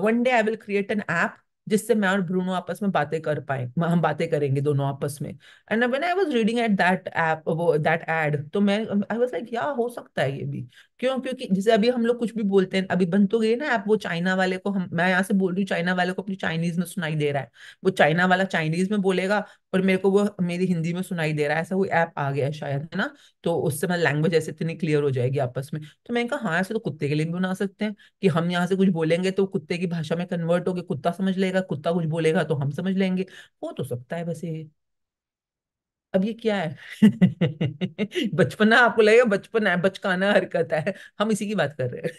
one day I will create an app जिससे मैं और ब्रूनो आपस में बातें कर पाए हम बातें करेंगे दोनों आपस में and when I was reading at that app वो दैट एड तो मैं आई वाज लाइक या हो सकता है ये भी क्यों क्योंकि जैसे अभी हम लोग कुछ भी बोलते हैं अभी बन तो गई ना ऐप वो चाइना वाले को हम मैं यहाँ से बोल रही हूँ चाइना वाले को अपनी चाइनीज में सुनाई दे रहा है वो चाइना वाला चाइनीज में बोलेगा और मेरे को वो मेरी हिंदी में सुनाई दे रहा है ऐसा कोई ऐप आ गया है शायद है ना तो उससे मतलब लैंग्वेज ऐसे इतनी क्लियर हो जाएगी आपस में तो मैंने कहा हाँ ऐसे तो कुत्ते के लिए भी बना सकते हैं कि हम यहाँ से कुछ बोलेंगे तो कुत्ते की भाषा में कन्वर्ट होगी कुत्ता समझ लेगा कुत्ता कुछ बोलेगा तो हम समझ लेंगे वो तो सकता है बस ये अब ये क्या है बचपना आपको लगेगा बचपन है बचकाना हरकत है हम इसी की बात कर रहे हैं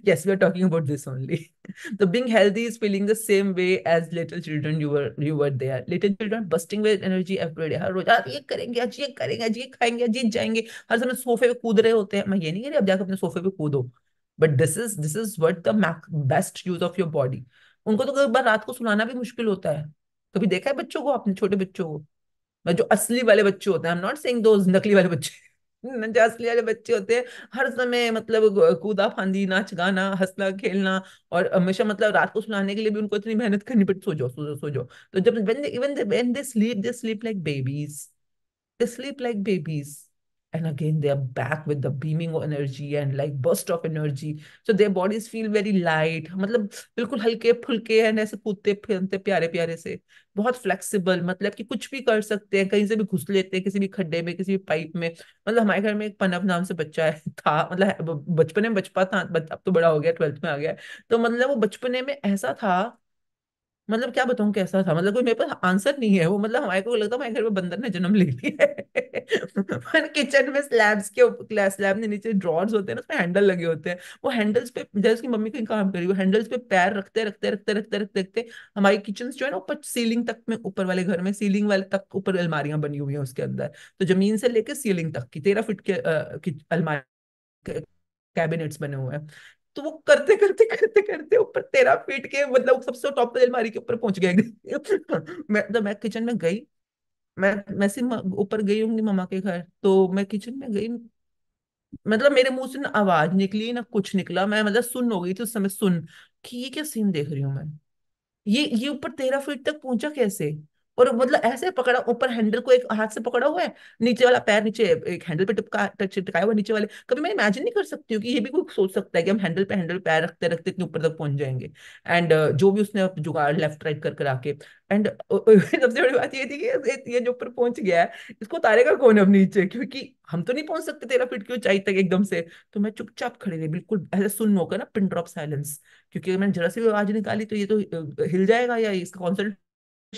yes we are talking about this only so तो being healthy is feeling the same way as little children you were you were there little children busting with energy every day हर रोज आज ये करेंगे आज ये करेंगे आज ये खाएंगे आज ये जाएंगे हर समय सोफे पे कूद रहे होते हैं मैं ये नहीं कह रही अब जाकर अपने सोफे पे कूदो but this is this is what the best use of your body उनको तो कई बार रात को सुलाना भी मुश्किल होता है कभी देखा है बच्चों को आपने छोटे बच्चों को जो असली वाले बच्चे होते हैं नॉट सेइंग नकली वाले बच्चे जो असली वाले बच्चे होते हैं हर समय मतलब कूदा फांदी नाच गाना हंसना खेलना और हमेशा मतलब रात को सुनाने के लिए भी उनको इतनी मेहनत करनी पड़ती सो जाओ सो जाओ सो जाओ तो जब even they sleep they sleep like babies they sleep like babies and again they're back with the beaming energy and like burst of energy so their bodies feel very light मतलब बिल्कुल हल्के फुलके हैं ऐसे कूदते फिरते प्यारे प्यारे से बहुत फ्लेक्सिबल मतलब कि कुछ भी कर सकते हैं कहीं से भी घुस लेते हैं किसी भी खड्डे में किसी भी पाइप में मतलब हमारे घर में एक पनव नाम से बच्चा है था मतलब बचपने में बचपा था अब तो बड़ा हो गया ट्वेल्थ में आ गया तो मतलब वो बचपने में ऐसा था मतलब क्या बताऊं कैसा था मतलब कोई मेरे पास आंसर नहीं है वो मतलब हमारे को लगता है हमारे घर में बंदर ने जन्म ले लिया है किचन में स्लैब्स के स्लैब ने नीचे ड्रॉर्स होते हैं ना उसमें हैंडल लगे होते हैं वो हैंडल्स पे जैसे उसकी मम्मी कहीं काम करी वो हैंडल्स पे पैर रखते रखते रखते रखते रखते रखते हमारी किचन जो है ना ऊपर सीलिंग तक में ऊपर वाले घर में सीलिंग वाले तक ऊपर अलमारियां बनी हुई है उसके अंदर तो जमीन से लेकर सीलिंग तक की तेरह फिट के अलमारी कैबिनेट्स बने हुए हैं तो वो करते करते करते करते ऊपर तेरह फीट के मतलब सबसे टॉप पर अलमारी के ऊपर पहुंच गए मैं तो मैं किचन में गई मैं मैं सिर्फ ऊपर गई होंगी मामा के घर तो मैं किचन में गई मतलब मेरे मुंह से ना आवाज निकली ना कुछ निकला मैं मतलब सुन हो गई थी उस समय सुन कि ये क्या सीन देख रही हूँ मैं ये ये ऊपर तेरह फीट तक पहुंचा कैसे और मतलब ऐसे पकड़ा ऊपर हैंडल को एक हाथ से पकड़ा हुआ है नीचे वाला पैर नीचे एक हैंडल पे टिपका टिकाया हुआ नीचे वाले कभी मैं इमेजिन नहीं कर सकती हूँ कि ये भी कोई सोच सकता है कि हम हैंडल पे हैंडल पैर रखते रखते इतने ऊपर तक पहुंच जाएंगे एंड uh, जो भी उसने जुगाड़ लेफ्ट राइट कर कर आके एंड सबसे बड़ी बात ये थी कि ये जो ऊपर पहुंच गया है इसको उतारेगा कौन अब नीचे क्योंकि हम तो नहीं पहुंच सकते तेरह फीट की ऊंचाई तक एकदम से तो मैं चुपचाप खड़े रहे बिल्कुल ऐसे सुन होकर ना पिन ड्रॉप साइलेंस क्योंकि मैंने जरा सी आवाज निकाली तो ये तो हिल जाएगा या इसका कॉन्सेंट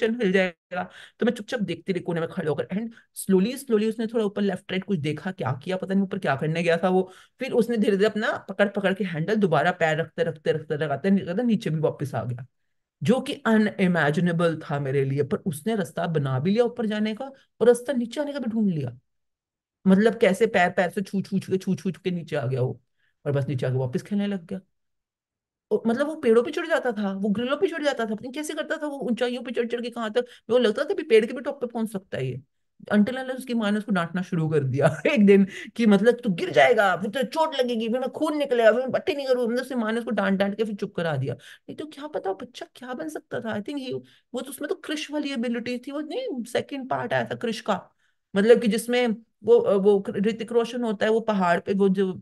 डायरेक्शन हिल जाएगा तो मैं चुपचाप देखती रही कोने में खड़े होकर एंड स्लोली स्लोली उसने थोड़ा ऊपर लेफ्ट राइट कुछ देखा क्या किया पता नहीं ऊपर क्या करने गया था वो फिर उसने धीरे धीरे अपना पकड़ पकड़ के हैंडल दोबारा पैर रखते रखते रखते लगाते नीचे भी वापिस आ गया जो कि अनइमेजिनेबल था मेरे लिए पर उसने रास्ता बना भी लिया ऊपर जाने का और रास्ता नीचे आने का भी ढूंढ लिया मतलब कैसे पैर पैर से छू छू छू के छू छू के नीचे आ गया वो और बस नीचे आके वापस खेलने लग गया मतलब वो पेड़ों पे चढ़ जाता था वो ग्रिलों पे चढ़ जाता था पता कैसे करता था वो ऊंचाइयों पे चढ़ चढ़ के कहाँ तक वो लगता था पेड़ के भी टॉप पे पहुंच सकता है ये अंटिल अनलेस उसकी माँ ने उसको डांटना शुरू कर दिया एक दिन कि मतलब तू गिर जाएगा फिर तो चोट लगेगी फिर मैं खून निकलेगा फिर मैं पट्टी नहीं करूँ मतलब माँ ने उसको डांट डांट के फिर चुप करा दिया नहीं तो क्या पता बच्चा क्या बन सकता था आई थिंक ही वो तो उसमें तो क्रिश वाली एबिलिटी थी वो नहीं सेकेंड पार्ट आया था क्रिश का मतलब कि जिसमें वो वो ऋतिक रोशन होता है वो पहाड़ पे वो जो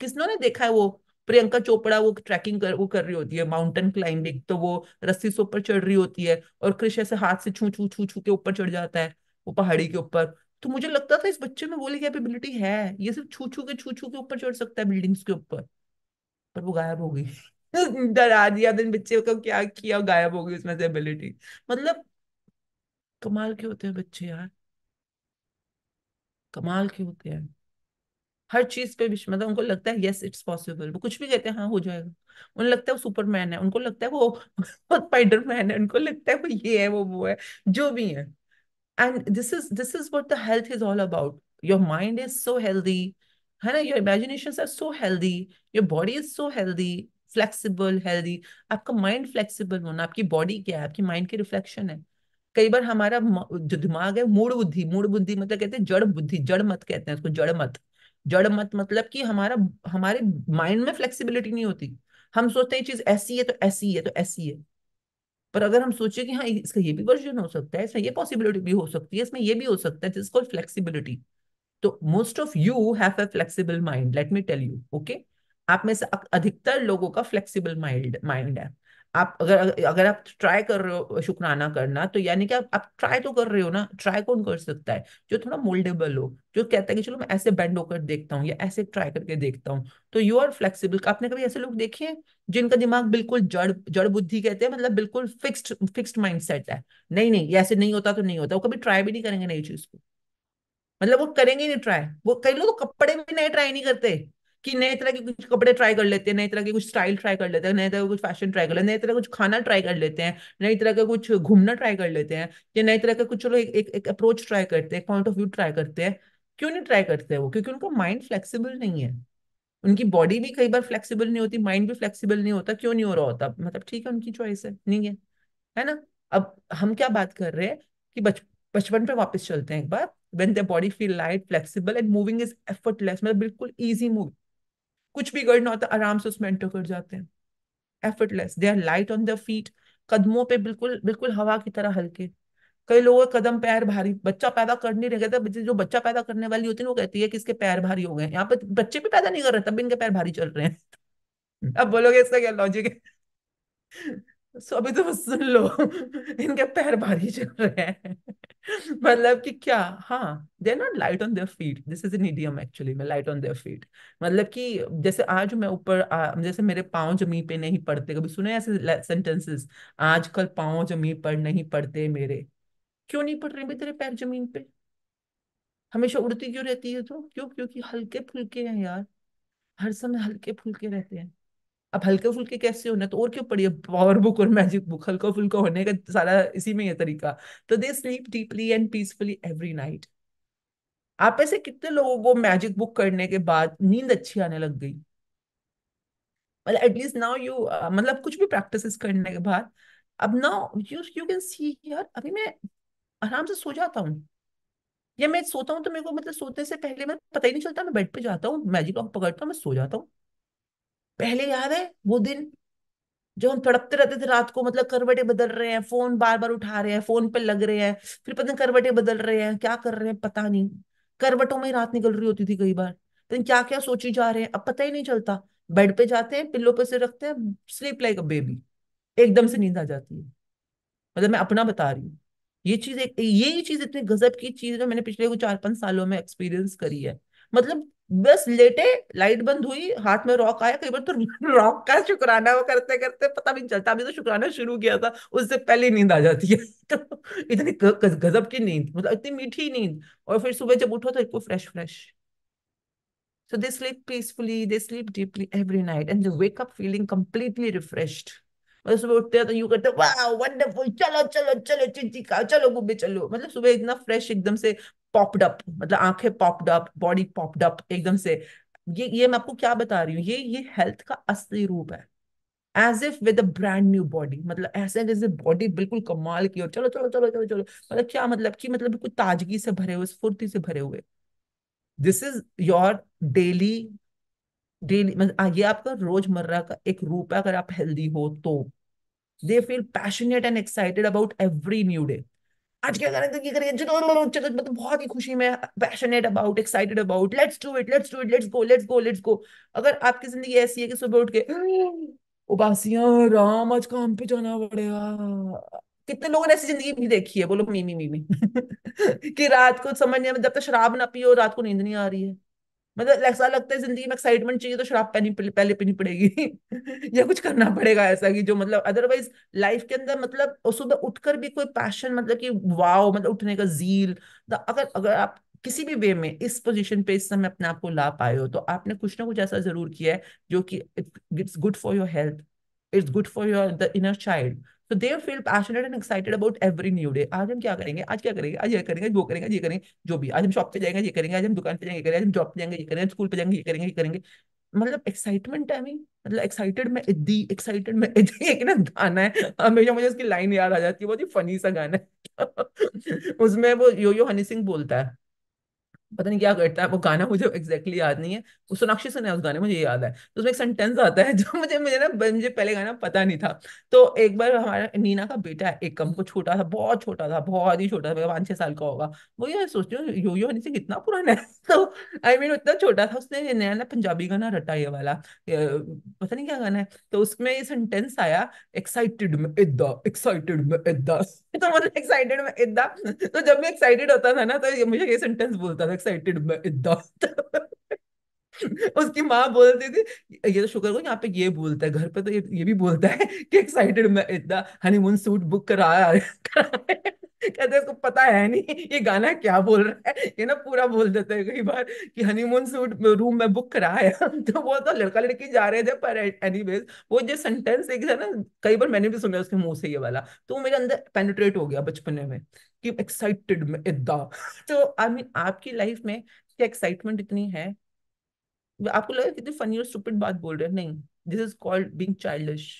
किसने देखा है वो प्रियंका चोपड़ा वो ट्रैकिंग कर वो कर रही होती है माउंटेन क्लाइंबिंग तो वो रस्सी से ऊपर चढ़ रही होती है और क्रिश ऐसे हाथ से छू छू छू छू के ऊपर चढ़ जाता है वो पहाड़ी के ऊपर तो मुझे लगता था इस बच्चे में बोली कैपेबिलिटी है ये सिर्फ छू छू के छू छू के ऊपर चढ़ सकता है बिल्डिंग्स के ऊपर पर वो गायब हो गई डरा दिया दिन बच्चे को क्या किया गायब हो गई उसमें से एबिलिटी मतलब कमाल के होते हैं बच्चे यार कमाल के होते हैं हर चीज पे विश्व मतलब उनको लगता है यस इट्स पॉसिबल वो कुछ भी कहते हैं हाँ हो जाएगा उन्हें लगता है वो सुपरमैन है उनको लगता है वो स्पाइडरमैन है उनको लगता है वो ये है वो वो है जो भी है and this is this is what the health is all about your mind is so healthy है ना your imagination are so healthy your body is so healthy flexible healthy आपका माइंड फ्लेक्सिबल होना आपकी बॉडी क्या है आपकी mind की reflection है कई बार हमारा जो दिमाग है मूड बुद्धि मूड बुद्धि मतलब कहते हैं जड़ बुद्धि जड़ मत कहते हैं उसको जड़ मत जड़ मत मतलब कि हमारा हमारे माइंड में फ्लेक्सिबिलिटी नहीं होती हम सोचते हैं चीज ऐसी है तो ऐसी है तो ऐसी है पर अगर हम सोचे कि हाँ इसका ये भी वर्जन हो सकता है इसमें ये पॉसिबिलिटी भी हो सकती है इसमें ये भी हो सकता है जिसको फ्लेक्सिबिलिटी तो most of you have a flexible mind let me tell you okay आप में से अधिकतर लोगों का फ्लेक्सिबल माइंड माइंड है आप अगर अगर आप ट्राई कर रहे हो शुक्राना करना तो यानी कि आप आप ट्राई तो कर रहे हो ना ट्राई कौन कर सकता है जो थोड़ा मोल्डेबल हो जो कहता है कि चलो मैं ऐसे बेंड होकर देखता हूँ या ऐसे ट्राई करके देखता हूँ तो यू आर फ्लेक्सिबल आपने कभी ऐसे लोग देखे हैं जिनका दिमाग बिल्कुल जड़ जड़ बुद्धि कहते हैं मतलब बिल्कुल फिक्स्ड फिक्स्ड माइंड सेट है नहीं नहीं ऐसे नहीं होता तो नहीं होता वो कभी ट्राई भी नहीं करेंगे नई चीज को मतलब वो करेंगे नहीं ट्राई वो कई लोग तो कपड़े भी नए ट्राई नहीं करते कि नए तरह के कुछ कपड़े ट्राई कर लेते हैं नए तरह के कुछ स्टाइल ट्राई कर लेते हैं नए तरह का कुछ फैशन ट्राई कर लेते हैं नए तरह कुछ खाना ट्राई कर लेते हैं नई तरह का कुछ घूमना ट्राई कर लेते हैं या नए तरह का कुछ चलो एक एक अप्रोच ट्राई करते हैं पॉइंट ऑफ व्यू ट्राई करते हैं क्यों नहीं ट्राई करते हैं वो क्योंकि उनका माइंड फ्लेक्सीबल नहीं है उनकी बॉडी भी कई बार फ्लेक्सीबल नहीं होती माइंड भी फ्लेक्सीबल नहीं होता क्यों नहीं हो रहा होता मतलब ठीक है उनकी चॉइस है नहीं है है ना अब हम क्या बात कर रहे हैं कि बच बचपन पे वापस चलते हैं एक बार when the body feel light flexible and moving is effortless मतलब बिल्कुल ईजी मूव कुछ भी गड़ना होता आराम से उसमें एंटर कर जाते हैं effortless they are light on the feet कदमों पे बिल्कुल बिल्कुल हवा की तरह हल्के कई लोगों के कदम पैर भारी बच्चा पैदा नहीं रह गया था जो बच्चा पैदा करने वाली होती है वो कहती है कि इसके पैर भारी हो गए यहाँ पे बच्चे भी पैदा नहीं कर रहे तब भी इनके पैर भारी चल रहे हैं हम्म। अब बोलोगे इसका क्या लॉजिक है सो अभी तो सुन लो इनके पैर भारी चल रहे हैं मतलब कि क्या हाँ there not light on their feet this is an idiom actually मैं लाइट ऑन देयर फीट मतलब कि जैसे आज मैं ऊपर जैसे मेरे पाँव जमीन पे नहीं पड़ते कभी सुने ऐसे सेंटेंसेस आजकल पाँव जमीन पर नहीं पड़ते मेरे क्यों नहीं पड़ रहे भाई तेरे पैर जमीन पे हमेशा उड़ती क्यों रहती है तो क्यों क्योंकि हल्के फुल्के हैं यार हर समय हल्के फुल्के रहते हैं अब हल्के फुल्के कैसे होना तो और क्यों पढ़िए पावर बुक और मैजिक बुक हल्का फुल्का होने का सारा इसी में ये तरीका तो they sleep deeply and peacefully every night आप ऐसे कितने लोगों को मैजिक बुक करने के बाद नींद अच्छी आने लग गई well नाउ यू uh, मतलब कुछ भी प्रैक्टिस करने के बाद अब now you you can see यार अभी मैं आराम से सो जाता हूँ या मैं सोता हूँ तो मेरे को मतलब सोते से पहले मैं पता ही नहीं चलता मैं बेड पे जाता हूँ मैजिक लॉक पकड़ता हूँ मैं सो जाता हूँ पहले याद है वो दिन जो हम तड़पते रहते थे रात को मतलब करवटे बदल रहे हैं फोन बार बार उठा रहे हैं फोन पे लग रहे हैं फिर पता नहीं करवटे बदल रहे हैं क्या कर रहे हैं पता नहीं करवटों में रात निकल रही होती थी कई बार तो क्या क्या सोची जा रहे हैं अब पता ही नहीं चलता बेड पे जाते हैं पिल्लो पे से रखते हैं स्लीप लाइक अ बेबी एकदम से नींद आ जाती है मतलब मैं अपना बता रही हूँ ये चीज एक ये चीज इतनी गजब की चीज है मैंने पिछले कुछ चार पांच सालों में एक्सपीरियंस करी है मतलब बस लेटे लाइट बंद हुई हाथ में रॉक आया कई बार तो रॉक का शुक्राना वो करते करते पता भी नहीं चलता अभी तो शुक्राना शुरू किया था उससे पहले नींद आ जाती है तो इतनी गजब की नींद मतलब इतनी मीठी नींद और फिर सुबह जब उठो तो इनको fresh fresh so they sleep peacefully they sleep deeply every night and they wake up feeling completely refreshed. मतलब सुबह उठते हैं तो यू करते वाह वंडरफुल चलो चलो चलो चिंची खाओ चलो घूमे चलो मतलब सुबह इतना फ्रेश एकदम से पॉप्ड अप मतलब आंखें popped up body popped up एकदम से ये ये मैं आपको क्या बता रही हूँ ये ये हेल्थ का असली रूप है as if with a brand new body मतलब ऐसे जैसे बॉडी बिल्कुल कमाल की और चलो चलो चलो चलो चलो मतलब क्या मतलब कि मतलब बिल्कुल ताजगी से भरे हुए स्फूर्ति से भरे हुए this is your daily daily मतलब ये आपका रोजमर्रा का एक रूप है अगर आप हेल्दी हो तो they feel passionate and excited about every new day आज क्या करें तो ये करेंगे चलो चलो चलो मतलब बहुत ही खुशी में passionate about excited about let's do it let's do it let's go let's go let's go अगर आपकी जिंदगी ऐसी है कि सुबह उठ के उबासियां राम आज काम पे जाना पड़ेगा कितने लोगों ने ऐसी जिंदगी भी देखी है बोलो मीमी मीमी कि रात को समझ नहीं जब तक तो शराब ना पियो रात को नींद नहीं आ रही है मतलब ऐसा लगता है जिंदगी में एक्साइटमेंट चाहिए तो शराब पहनी पहले पीनी पड़ेगी या कुछ करना पड़ेगा ऐसा कि जो मतलब अदरवाइज लाइफ के अंदर मतलब सुबह उठकर भी कोई पैशन मतलब कि वाओ मतलब उठने का जील अगर अगर आप किसी भी वे में इस पोजीशन पे इस समय अपने आप को ला पाए हो तो आपने कुछ ना कुछ ऐसा जरूर किया है जो कि it's good for your health it's good for your the inner child तो they feel passionate and excited about every new day आज हम क्या करेंगे आज क्या करेंगे आज ये करेंगे वो करेंगे ये करेंगे जो भी आज हम शॉप पे जाएंगे ये करेंगे आज हम दुकान पे जाएंगे करेंगे आज हम जॉब पे जाएंगे ये करेंगे स्कूल पे जाएंगे ये करेंगे ये करेंगे मतलब एक्साइटमेंट है मतलब एक्साइटेड में इदी एक्साइटेड में इदी एक ना गाना है हमेशा मुझे उसकी लाइन याद आ जाती है बहुत ही फनी सा गाना है उसमें वो यो यो हनी सिंह बोलता है पता नहीं क्या करता है वो गाना मुझे एक्जैक्टली exactly याद नहीं है वो सोनाक्षी सिन्हा उस गाने मुझे याद है तो उसमें एक सेंटेंस आता है जो मुझे मुझे ना मुझे पहले गाना पता नहीं था तो एक बार हमारा नीना का बेटा है एकम को छोटा था बहुत छोटा था बहुत ही छोटा था पाँच छह साल का होगा वो ये सोचती हूँ यो यो हनी से कितना पुराना है तो आई I मीन mean, उतना छोटा था उसने नया ना पंजाबी गाना रटा ये वाला पता नहीं क्या गाना है तो उसमें ये सेंटेंस आया एक्साइटेड में इदा एक्साइटेड में इदा तो मतलब एक्साइटेड में इद्दा तो जब मैं एक्साइटेड होता था ना तो मुझे ये सेंटेंस बोलता था एक्साइटेड में इद्दा उसकी माँ बोलती थी ये तो शुक्र को यहाँ पे ये बोलता है घर पे तो ये, ये भी बोलता है कि एक्साइटेड में इतना हनीमून सूट बुक कराया कहते इसको पता है नहीं ये गाना क्या बोल रहा है ये ना पूरा बोल देते हैं कई बार कि हनीमून सूट रूम में बुक कराया तो वो तो लड़का लड़की जा रहे थे पर एनीवेज वो जो सेंटेंस एक था ना कई बार मैंने भी सुना उसके मुंह से ये वाला तो मेरे अंदर पेनिट्रेट हो गया बचपने में कि एक्साइटेड में इदा तो आई I मीन mean, आपकी लाइफ में क्या एक्साइटमेंट इतनी है आपको लगा कितनी फनी और स्टूपिड बात बोल रहे हैं नहीं this is called being childish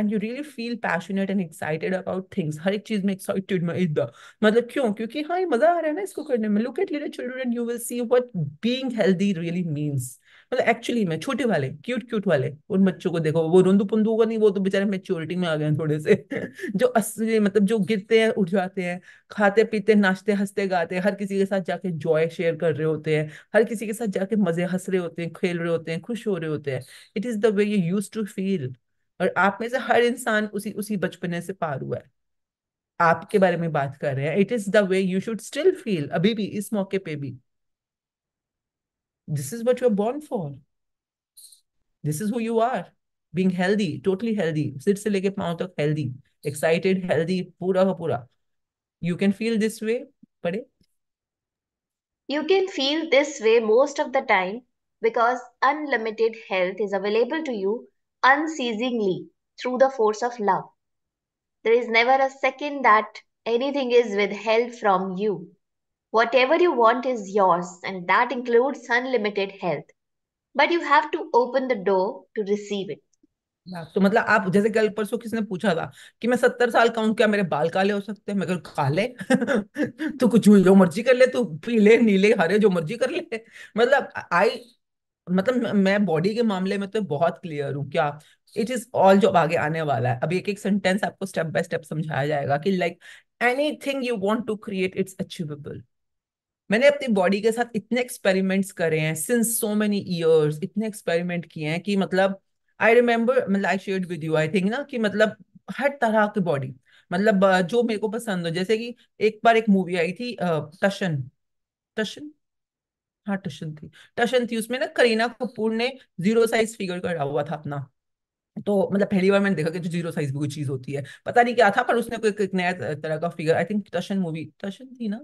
and you really feel passionate and excited about things हर एक चीज में एक्साइटेड मैं इधर मतलब क्यों क्योंकि हाँ ये मजा आ रहा है ना इसको करने में look at little children and you will see what being healthy really means मतलब एक्चुअली में छोटे वाले क्यूट क्यूट वाले उन बच्चों को देखो वो रोंदू पुंदू का नहीं वो तो बेचारे मेच्योरिटी में आ गए हैं थोड़े से जो असली मतलब जो गिरते हैं उठ जाते हैं खाते पीते नाचते हंसते गाते हर किसी के साथ जाके जॉय शेयर कर रहे होते हैं हर किसी के साथ जाके मजे हंस रहे होते हैं खेल रहे होते हैं खुश हो रहे होते हैं it is the way you use to feel और आप में से हर इंसान उसी उसी बचपने से पार हुआ है आपके बारे में बात कर रहे हैं it is the way you should still feel अभी भी इस मौके पे भी this is what you are born for this is who you are being healthy totally healthy सिर से लेके पाओ तक हेल्दी एक्साइटेड हेल्दी पूरा का पूरा you can feel this way पड़े You can feel this way most of the time because unlimited health is available to you unceasingly through the force of love. There is never a second that anything is withheld from you. Whatever you want is yours, and that includes unlimited health. But you have to open the door to receive it. तो मतलब आप जैसे कल परसों किसी ने पूछा था कि मैं सत्तर साल का हूँ क्या मेरे बाल काले हो सकते हैं मैं काले तू कुछ जो मर्जी कर ले तू पीले नीले हरे जो मर्जी कर ले मतलब आई मतलब मैं बॉडी के मामले में तो बहुत क्लियर हूँ क्या इट इज ऑल जो आगे आने वाला है अब एक एक सेंटेंस आपको स्टेप बाय स्टेप समझाया जाएगा कि like anything you want to create it's achievable मैंने अपनी बॉडी के साथ इतने एक्सपेरिमेंट्स करे हैं सिंस सो मेनी ईयर्स इतने एक्सपेरिमेंट किए हैं कि मतलब I remember like I share with you I think ना कि मतलब हर तरह की बॉडी मतलब जो मेरे को पसंद हो जैसे कि एक बार एक मूवी आई थी तशन तशन हाँ टशन थी टशन थी उसमें ना करीना कपूर ने जीरो साइज फिगर करा हुआ था अपना तो मतलब पहली बार मैंने देखा कि जो जीरो साइज भी कोई चीज होती है पता नहीं क्या था पर उसने कोई एक नया तरह का figure I think Tashan movie Tashan थी ना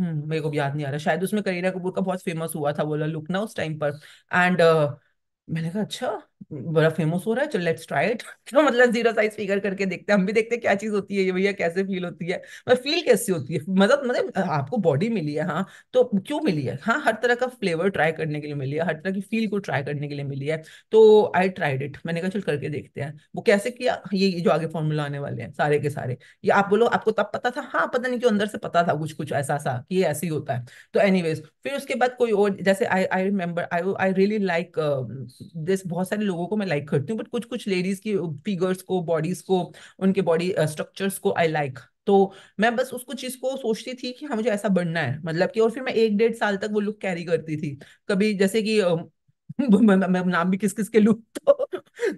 हम्म मेरे को भी याद नहीं आ रहा शायद उसमें करीना कपूर का बहुत फेमस हुआ था बोला लुक ना उस टाइम पर एंड मैंने कहा अच्छा बड़ा फेमस हो रहा है चल लेट्स ट्राई इट तो मतलब जीरो साइज फिगर करके देखते हैं हम भी देखते हैं क्या चीज होती है ये भैया कैसे फील होती है मतलब फील कैसी होती है मतलब मतलब आपको बॉडी मिली है हाँ तो क्यों मिली है हाँ हर तरह का फ्लेवर ट्राई करने के लिए मिली है हर तरह की फील को ट्राई करने के लिए मिली है तो आई ट्राइड इट मैंने कहा चल करके देखते हैं वो कैसे किया ये जो आगे फॉर्मूला आने वाले हैं सारे के सारे ये आप बोलो आपको तब पता था हाँ पता नहीं क्यों अंदर से पता था कुछ कुछ ऐसा सा कि ये ऐसे ही होता है तो एनीवेज फिर उसके बाद कोई और जैसे I I remember I I really like जैसे बहुत सारे लोगों को मैं लाइक करती हूँ बट कुछ कुछ लेडीज की फिगर्स को बॉडीज को उनके बॉडी स्ट्रक्चर्स uh, को आई लाइक तो मैं बस उसको चीज को सोचती थी कि हाँ मुझे ऐसा बढ़ना है मतलब कि और फिर मैं एक डेढ़ साल तक वो लुक कैरी करती थी कभी जैसे कि um, मैं, नाम भी किस किस के लू तो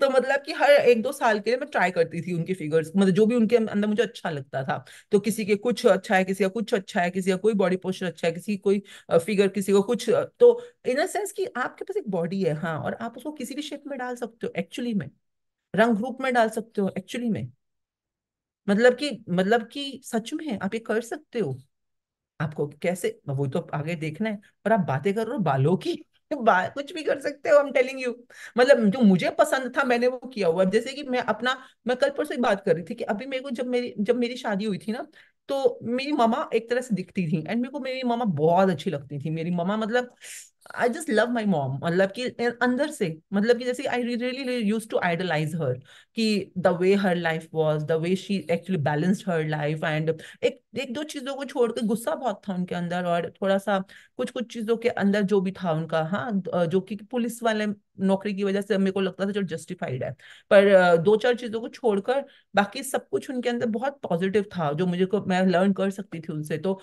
तो मतलब कि हर एक दो साल के लिए मैं ट्राई करती थी उनकी फिगर्स मतलब जो भी उनके अंदर मुझे अच्छा लगता था तो किसी के कुछ अच्छा है किसी का कुछ अच्छा है किसी का कोई बॉडी पोस्टर अच्छा है किसी कोई फिगर किसी का कुछ तो इन अ सेंस कि आपके पास एक बॉडी है हाँ और आप उसको किसी भी शेप में डाल सकते हो एक्चुअली में रंग रूप में डाल सकते हो एक्चुअली में मतलब कि मतलब कि सच में आप ये कर सकते हो आपको कैसे वो तो आगे देखना है पर आप बातें कर रहे हो बालों की तो कुछ भी कर सकते हो आई एम टेलिंग यू मतलब जो मुझे पसंद था मैंने वो किया हुआ जैसे कि मैं अपना मैं कल परसों बात कर रही थी कि अभी मेरे को जब मेरी जब मेरी शादी हुई थी ना तो मेरी मामा एक तरह से दिखती थी एंड मेरे को मेरी मामा बहुत अच्छी लगती थी मेरी मामा मतलब I just love my mom मतलब कि अंदर से मतलब कि जैसे I really use to idealise her कि the way her life was the way she actually balanced her life and एक एक दो चीज़ों को छोड़ के गुस्सा बहुत था उनके अंदर और थोड़ा सा कुछ कुछ चीज़ों के अंदर जो भी था उनका हाँ जो कि पुलिस वाले नौकरी की वजह से मेरे को लगता था जो जस्टिफाइड है पर दो चार चीज़ों को छोड़कर बाकी सब कुछ उनके अंदर बहुत पॉजिटिव था जो मुझे को मैं लर्न कर सकती थी उनसे तो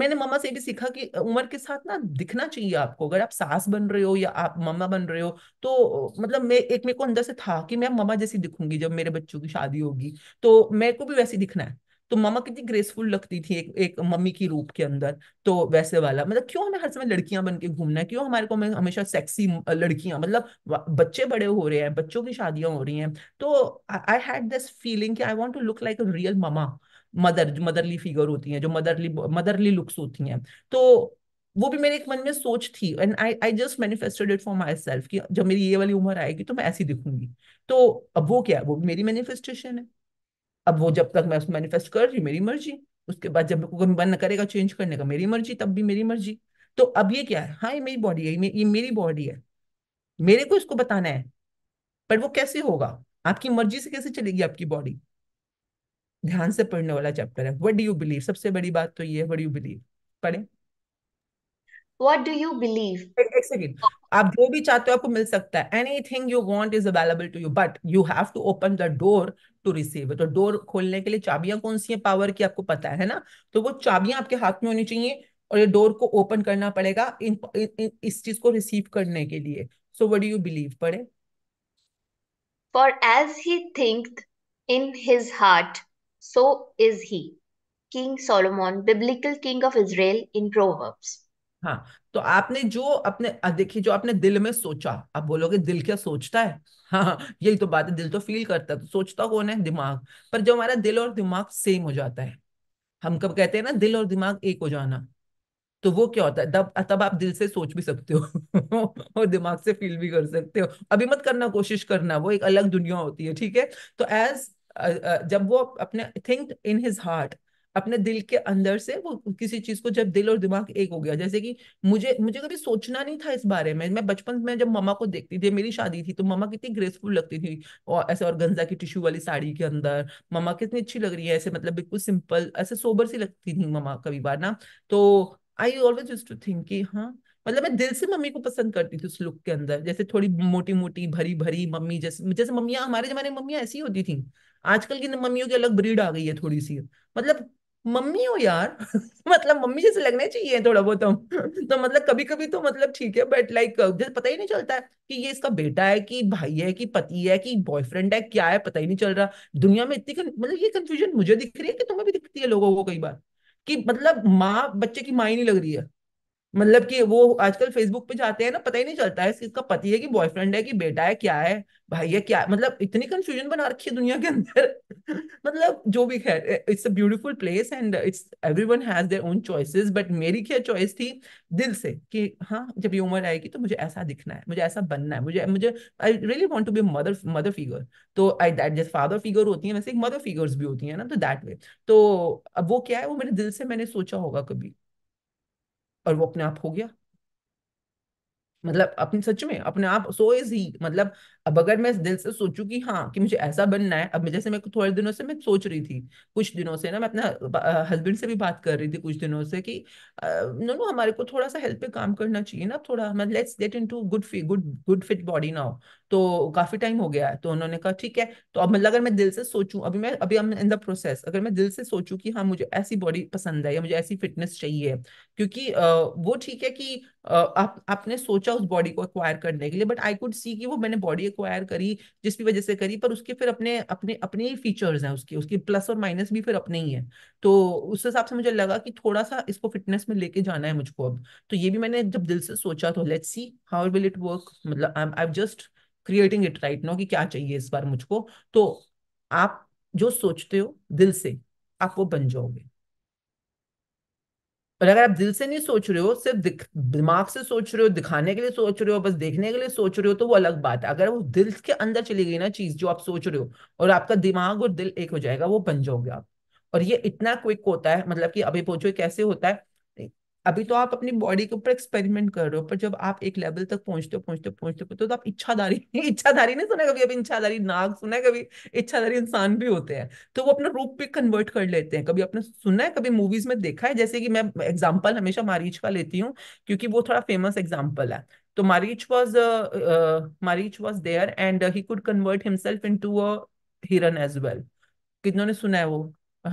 मैंने मम्मा से भी सीखा कि उम्र के साथ ना दिखना चाहिए आपको अगर आप सास बन रहे हो या आप मम्मा बन रहे हो तो मतलब मैं एक मेरे को अंदर से था कि मैं मम्मा जैसी दिखूंगी जब मेरे बच्चों की शादी होगी तो मेरे को भी वैसी दिखना है तो मम्मा कितनी ग्रेसफुल लगती थी एक एक मम्मी की रूप के अंदर तो वैसे वाला मतलब क्यों हमें हर समय लड़कियां बन के घूमना है क्यों हमारे को हमें हमेशा सेक्सी लड़कियां मतलब बच्चे बड़े हो रहे हैं बच्चों की शादियां हो रही हैं तो आई हैड दिस फीलिंग कि I want to look like a real mamma mother जो मदरली फिगर होती हैं जो मदरली मदरली लुक्स होती हैं तो वो भी मेरे एक मन में सोच थी and I I just manifested it for myself कि जब मेरी ये वाली उम्र आएगी तो मैं ऐसी दिखूंगी तो अब वो क्या है वो भी मेरी मैनिफेस्टेशन है अब वो जब तक मैं उसमें मैनिफेस्ट कर रही मेरी मर्जी उसके बाद जब कोई मन करेगा चेंज करने का मेरी मर्जी तब भी मेरी मर्जी तो अब ये क्या है हाँ ये मेरी बॉडी है ये मेरी बॉडी है मेरे को इसको बताना है पर वो कैसे होगा आपकी मर्जी से कैसे चलेगी आपकी बॉडी ध्यान से पढ़ने वाला चैप्टर है व्हाट डू यू बिलीव सबसे बड़ी बात तो ये है व्हाट डू यू बिलीव पढ़े What do you believe? एक सेकंड आप जो भी चाहते हो आपको मिल सकता है anything you want is available to you but you have to open the door to receive तो डोर खोलने के लिए चाबियां कौन सी हैं पावर की आपको पता है ना तो वो चाबियां आपके हाथ में होनी चाहिए और ये डोर को ओपन करना पड़ेगा इन, इन, इन इस चीज को रिसीव करने के लिए so what do you believe पढ़े for as he think in his heart so is he. King Solomon, biblical king of Israel in Proverbs. हाँ तो आपने जो अपने देखिए जो आपने दिल में सोचा आप बोलोगे दिल क्या सोचता है हाँ, हाँ यही तो बात है दिल तो फील करता है तो सोचता कौन है दिमाग पर जो हमारा दिल और दिमाग सेम हो जाता है हम कब कहते हैं ना दिल और दिमाग एक हो जाना तो वो क्या होता है तब तब आप दिल से सोच भी सकते हो और दिमाग से फील भी कर सकते हो अभी मत करना कोशिश करना वो एक अलग दुनिया होती है ठीक है तो एज जब वो अपने थिंक इन हिज हार्ट अपने दिल के अंदर से वो किसी चीज को जब दिल और दिमाग एक हो गया जैसे कि मुझे मुझे कभी सोचना नहीं था इस बारे में मैं बचपन में जब मामा को देखती थी मेरी शादी थी तो मम्मा कितनी ग्रेसफुल लगती थी और ऐसे और गंजा की टिश्यू वाली साड़ी के अंदर मम्मा कितनी अच्छी लग रही है ऐसे मतलब बिल्कुल सिंपल ऐसे सोबर सी लगती थी मम्मा कभी बार ना तो I always use to think कि हाँ मतलब मैं दिल से मम्मी को पसंद करती थी उस लुक के अंदर जैसे थोड़ी मोटी मोटी भरी भरी मम्मी जैसे जैसे मम्मिया हमारे जमाने में मम्मिया ऐसी होती थी आजकल की मम्मियों की अलग ब्रीड आ गई है थोड़ी सी मतलब मम्मी हो यार मतलब मम्मी जैसे लगना चाहिए थोड़ा बहुत हम तो।, तो मतलब कभी कभी तो मतलब ठीक है बट लाइक जैसे पता ही नहीं चलता है कि ये इसका बेटा है कि भाई है कि पति है कि बॉयफ्रेंड है क्या है पता ही नहीं चल रहा दुनिया में इतनी मतलब ये कंफ्यूजन मुझे दिख रही है कि तुम्हें भी दिखती है लोगों को कई बार कि मतलब माँ बच्चे की माँ ही नहीं लग रही है मतलब कि वो आजकल फेसबुक पे जाते हैं ना पता ही नहीं चलता है इसका पति है कि बॉयफ्रेंड है कि बेटा है क्या है भाई है क्या मतलब इतनी कंफ्यूजन बना रखी है दुनिया के अंदर मतलब जो भी खैर it's a beautiful place and it's everyone has their own choices but मेरी क्या चॉइस थी दिल से कि हाँ जब ये उम्र आएगी तो मुझे ऐसा दिखना है मुझे ऐसा बनना है मुझे मुझे I really want to be mother mother figure तो आई दैट जैसे फादर फिगर होती है वैसे एक मदर फिगर्स भी होती है ना तो दैट वे तो अब वो क्या है वो मेरे दिल से मैंने सोचा होगा कभी और वो अपने आप हो गया मतलब अपने सच में अपने आप सो इज ही मतलब अब अगर मैं दिल से सोचू कि हाँ कि मुझे ऐसा बनना है अब जैसे मैं थोड़े दिनों से मैं सोच रही थी कुछ दिनों से ना मैं अपना हस्बैंड से भी बात कर रही थी कुछ दिनों से कि नो नो हमारे को थोड़ा सा हेल्थ पे काम करना चाहिए ना थोड़ा हम let's get into good good good fit body now तो काफी टाइम हो गया है तो उन्होंने कहा ठीक है तो अब मतलब अगर मैं दिल से सोचूं अभी मैं अभी इन द प्रोसेस अगर मैं दिल से सोचूं कि हाँ मुझे ऐसी बॉडी पसंद है या मुझे ऐसी फिटनेस चाहिए क्योंकि वो ठीक है कि आप आपने सोचा उस बॉडी को एक्वायर करने के लिए बट आई कुड सी कि वो मैंने बॉडी एक्वायर करी जिस भी वजह से करी पर उसके फिर अपने अपने अपने ही फीचर्स हैं उसके उसके प्लस और माइनस भी फिर अपने ही है तो उस हिसाब से मुझे लगा कि थोड़ा सा इसको फिटनेस में लेके जाना है मुझको अब तो ये भी मैंने जब दिल से सोचा तो let's see how will it work मतलब I I am just creating it right no कि क्या चाहिए इस बार मुझको तो आप जो सोचते हो दिल से आप वो बन जाओगे और अगर आप दिल से नहीं सोच रहे हो सिर्फ दिमाग से सोच रहे हो दिखाने के लिए सोच रहे हो बस देखने के लिए सोच रहे हो तो वो अलग बात है अगर वो दिल के अंदर चली गई ना चीज जो आप सोच रहे हो और आपका दिमाग और दिल एक हो जाएगा वो बन जाओगे आप और ये इतना क्विक होता है मतलब कि अभी पूछो कैसे होता है अभी तो आप अपनी बॉडी के ऊपर एक्सपेरिमेंट कर रहे हो पर जब आप एक लेवल तक पहुंचते हो पहुंचते हो पहुंचते हो तो, तो आप इच्छाधारी इच्छाधारी नहीं सुना कभी अभी इच्छाधारी नाग सुना है कभी इच्छाधारी इंसान भी होते हैं तो वो अपना रूप भी कन्वर्ट कर लेते हैं कभी आपने सुना है कभी मूवीज में देखा है जैसे कि मैं एग्जाम्पल हमेशा मारीच का लेती हूँ क्योंकि वो थोड़ा फेमस एग्जाम्पल है तो Marich was Marich was there and he could convert himself into अरन एज वेल कितनों ने सुना है वो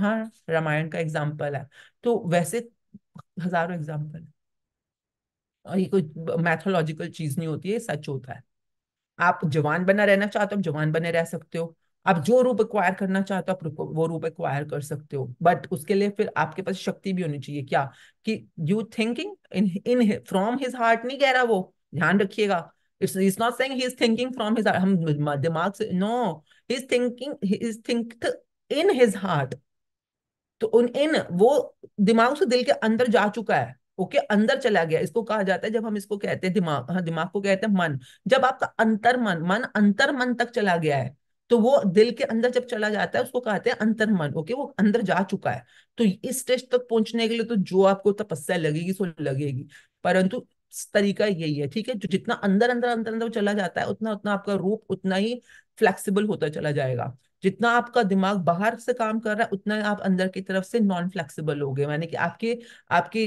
हाँ रामायण का एग्जाम्पल है तो वैसे हजारों एग्जाम्पल और ये कोई मैथोलॉजिकल चीज नहीं होती है सच होता है आप जवान बना रहना चाहते हो आप जवान बने रह सकते हो आप जो रूप एक्वायर करना चाहते हो आप वो रूप एक्वायर कर सकते हो बट उसके लिए फिर आपके पास शक्ति भी होनी चाहिए क्या कि you thinking in in from his heart नहीं कह रहा वो ध्यान रखिएगा it's is not saying he is thinking from his हम दिमाग से no he is thinking he is think in his heart तो उन इन वो दिमाग से दिल के अंदर जा चुका है ओके अंदर चला गया इसको कहा जाता है जब हम इसको कहते हैं दिमाग हाँ दिमाग को कहते हैं मन जब आपका अंतर मन मन अंतर मन तक चला गया है तो वो दिल के अंदर जब चला जाता है उसको कहते हैं अंतर मन ओके वो अंदर जा चुका है तो इस स्टेज तक पहुंचने के लिए तो जो आपको तपस्या लगेगी सो लगेगी परंतु तरीका यही है ठीक है जो जितना अंदर अंदर अंदर अंदर चला जाता है उतना उतना आपका रूप उतना ही फ्लेक्सिबल होता चला जाएगा जितना आपका दिमाग बाहर से काम कर रहा है उतना आप अंदर की तरफ से नॉन फ्लेक्सिबल हो गए यानी कि आपके आपकी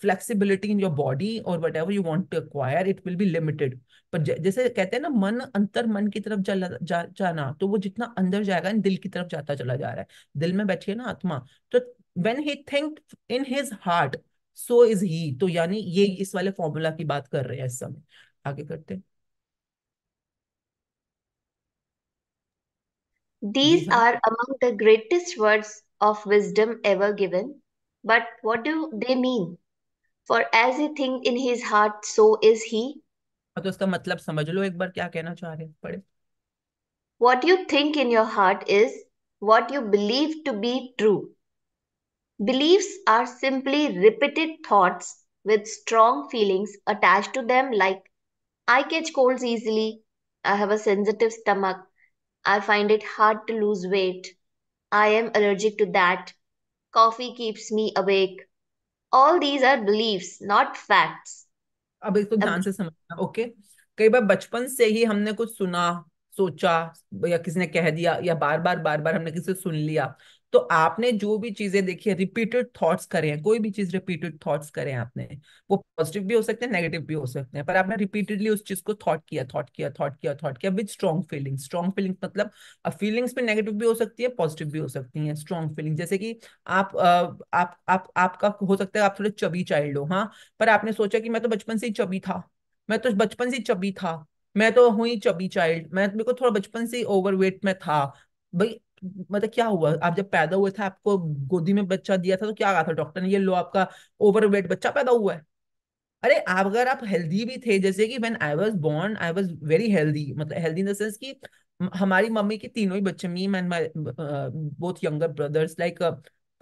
फ्लेक्सिबिलिटी इन योर बॉडी और whatever you want to acquire it will be limited पर जैसे कहते हैं ना मन अंतर मन की तरफ जा, जा, जाना तो वो जितना अंदर जाएगा दिल की तरफ जाता चला जा रहा है दिल में बैठी है ना आत्मा तो when he think in his heart so is he तो यानी ये इस वाले फॉर्मूला की बात कर रहे हैं इस समय आगे करते हैं These are among the greatest words of wisdom ever given. But what do they mean? For as he think in his heart, so is he. तो इसका मतलब समझ लो एक बार क्या कहना चाह रहे हैं पढ़े What you think in your heart is what you believe to be true. Beliefs are simply repeated thoughts with strong feelings attached to them like I catch colds easily, I have a sensitive stomach, I find it hard to lose weight. I am allergic to that. Coffee keeps me awake. All these are beliefs, not facts. अब इसको ध्यान से समझना okay कई बार बचपन से ही हमने कुछ सुना सोचा या किसी ने कह दिया या बार बार बार बार हमने किसी से सुन लिया तो आपने जो भी चीजें देखी है रिपीटेड थॉट्स करे हैं कोई भी चीज रिपीटेड थॉट्स करे हैं आपने वो पॉजिटिव भी हो सकते हैं नेगेटिव भी हो सकते हैं पर आपने रिपीटेडली उस चीज को थॉट किया थॉट किया थॉट किया थॉट किया with strong feeling strong feeling मतलब फीलिंग्स में नेगेटिव भी हो सकती है पॉजिटिव भी हो सकती है स्ट्रॉन्ग फीलिंग जैसे कि आप आप आप आपका हो सकता है आप थोड़े चबी चाइल्ड हो हाँ पर आपने सोचा कि मैं तो बचपन से ही चबी था मैं तो बचपन से ही चबी था मैं तो हुई चबी चाइल्ड मैं मेरे को थोड़ा बचपन से ही ओवरवेट में था भाई मतलब क्या हुआ आप जब पैदा हुए थे आपको गोदी में बच्चा दिया था तो क्या कहा था डॉक्टर ने ये लो आपका ओवरवेट बच्चा पैदा हुआ है अरे आप अगर आप हेल्दी भी थे जैसे कि when I was born I was very healthy मतलब हेल्दी इन द सेंस कि हमारी मम्मी के तीनों ही बच्चे me and my both younger brothers like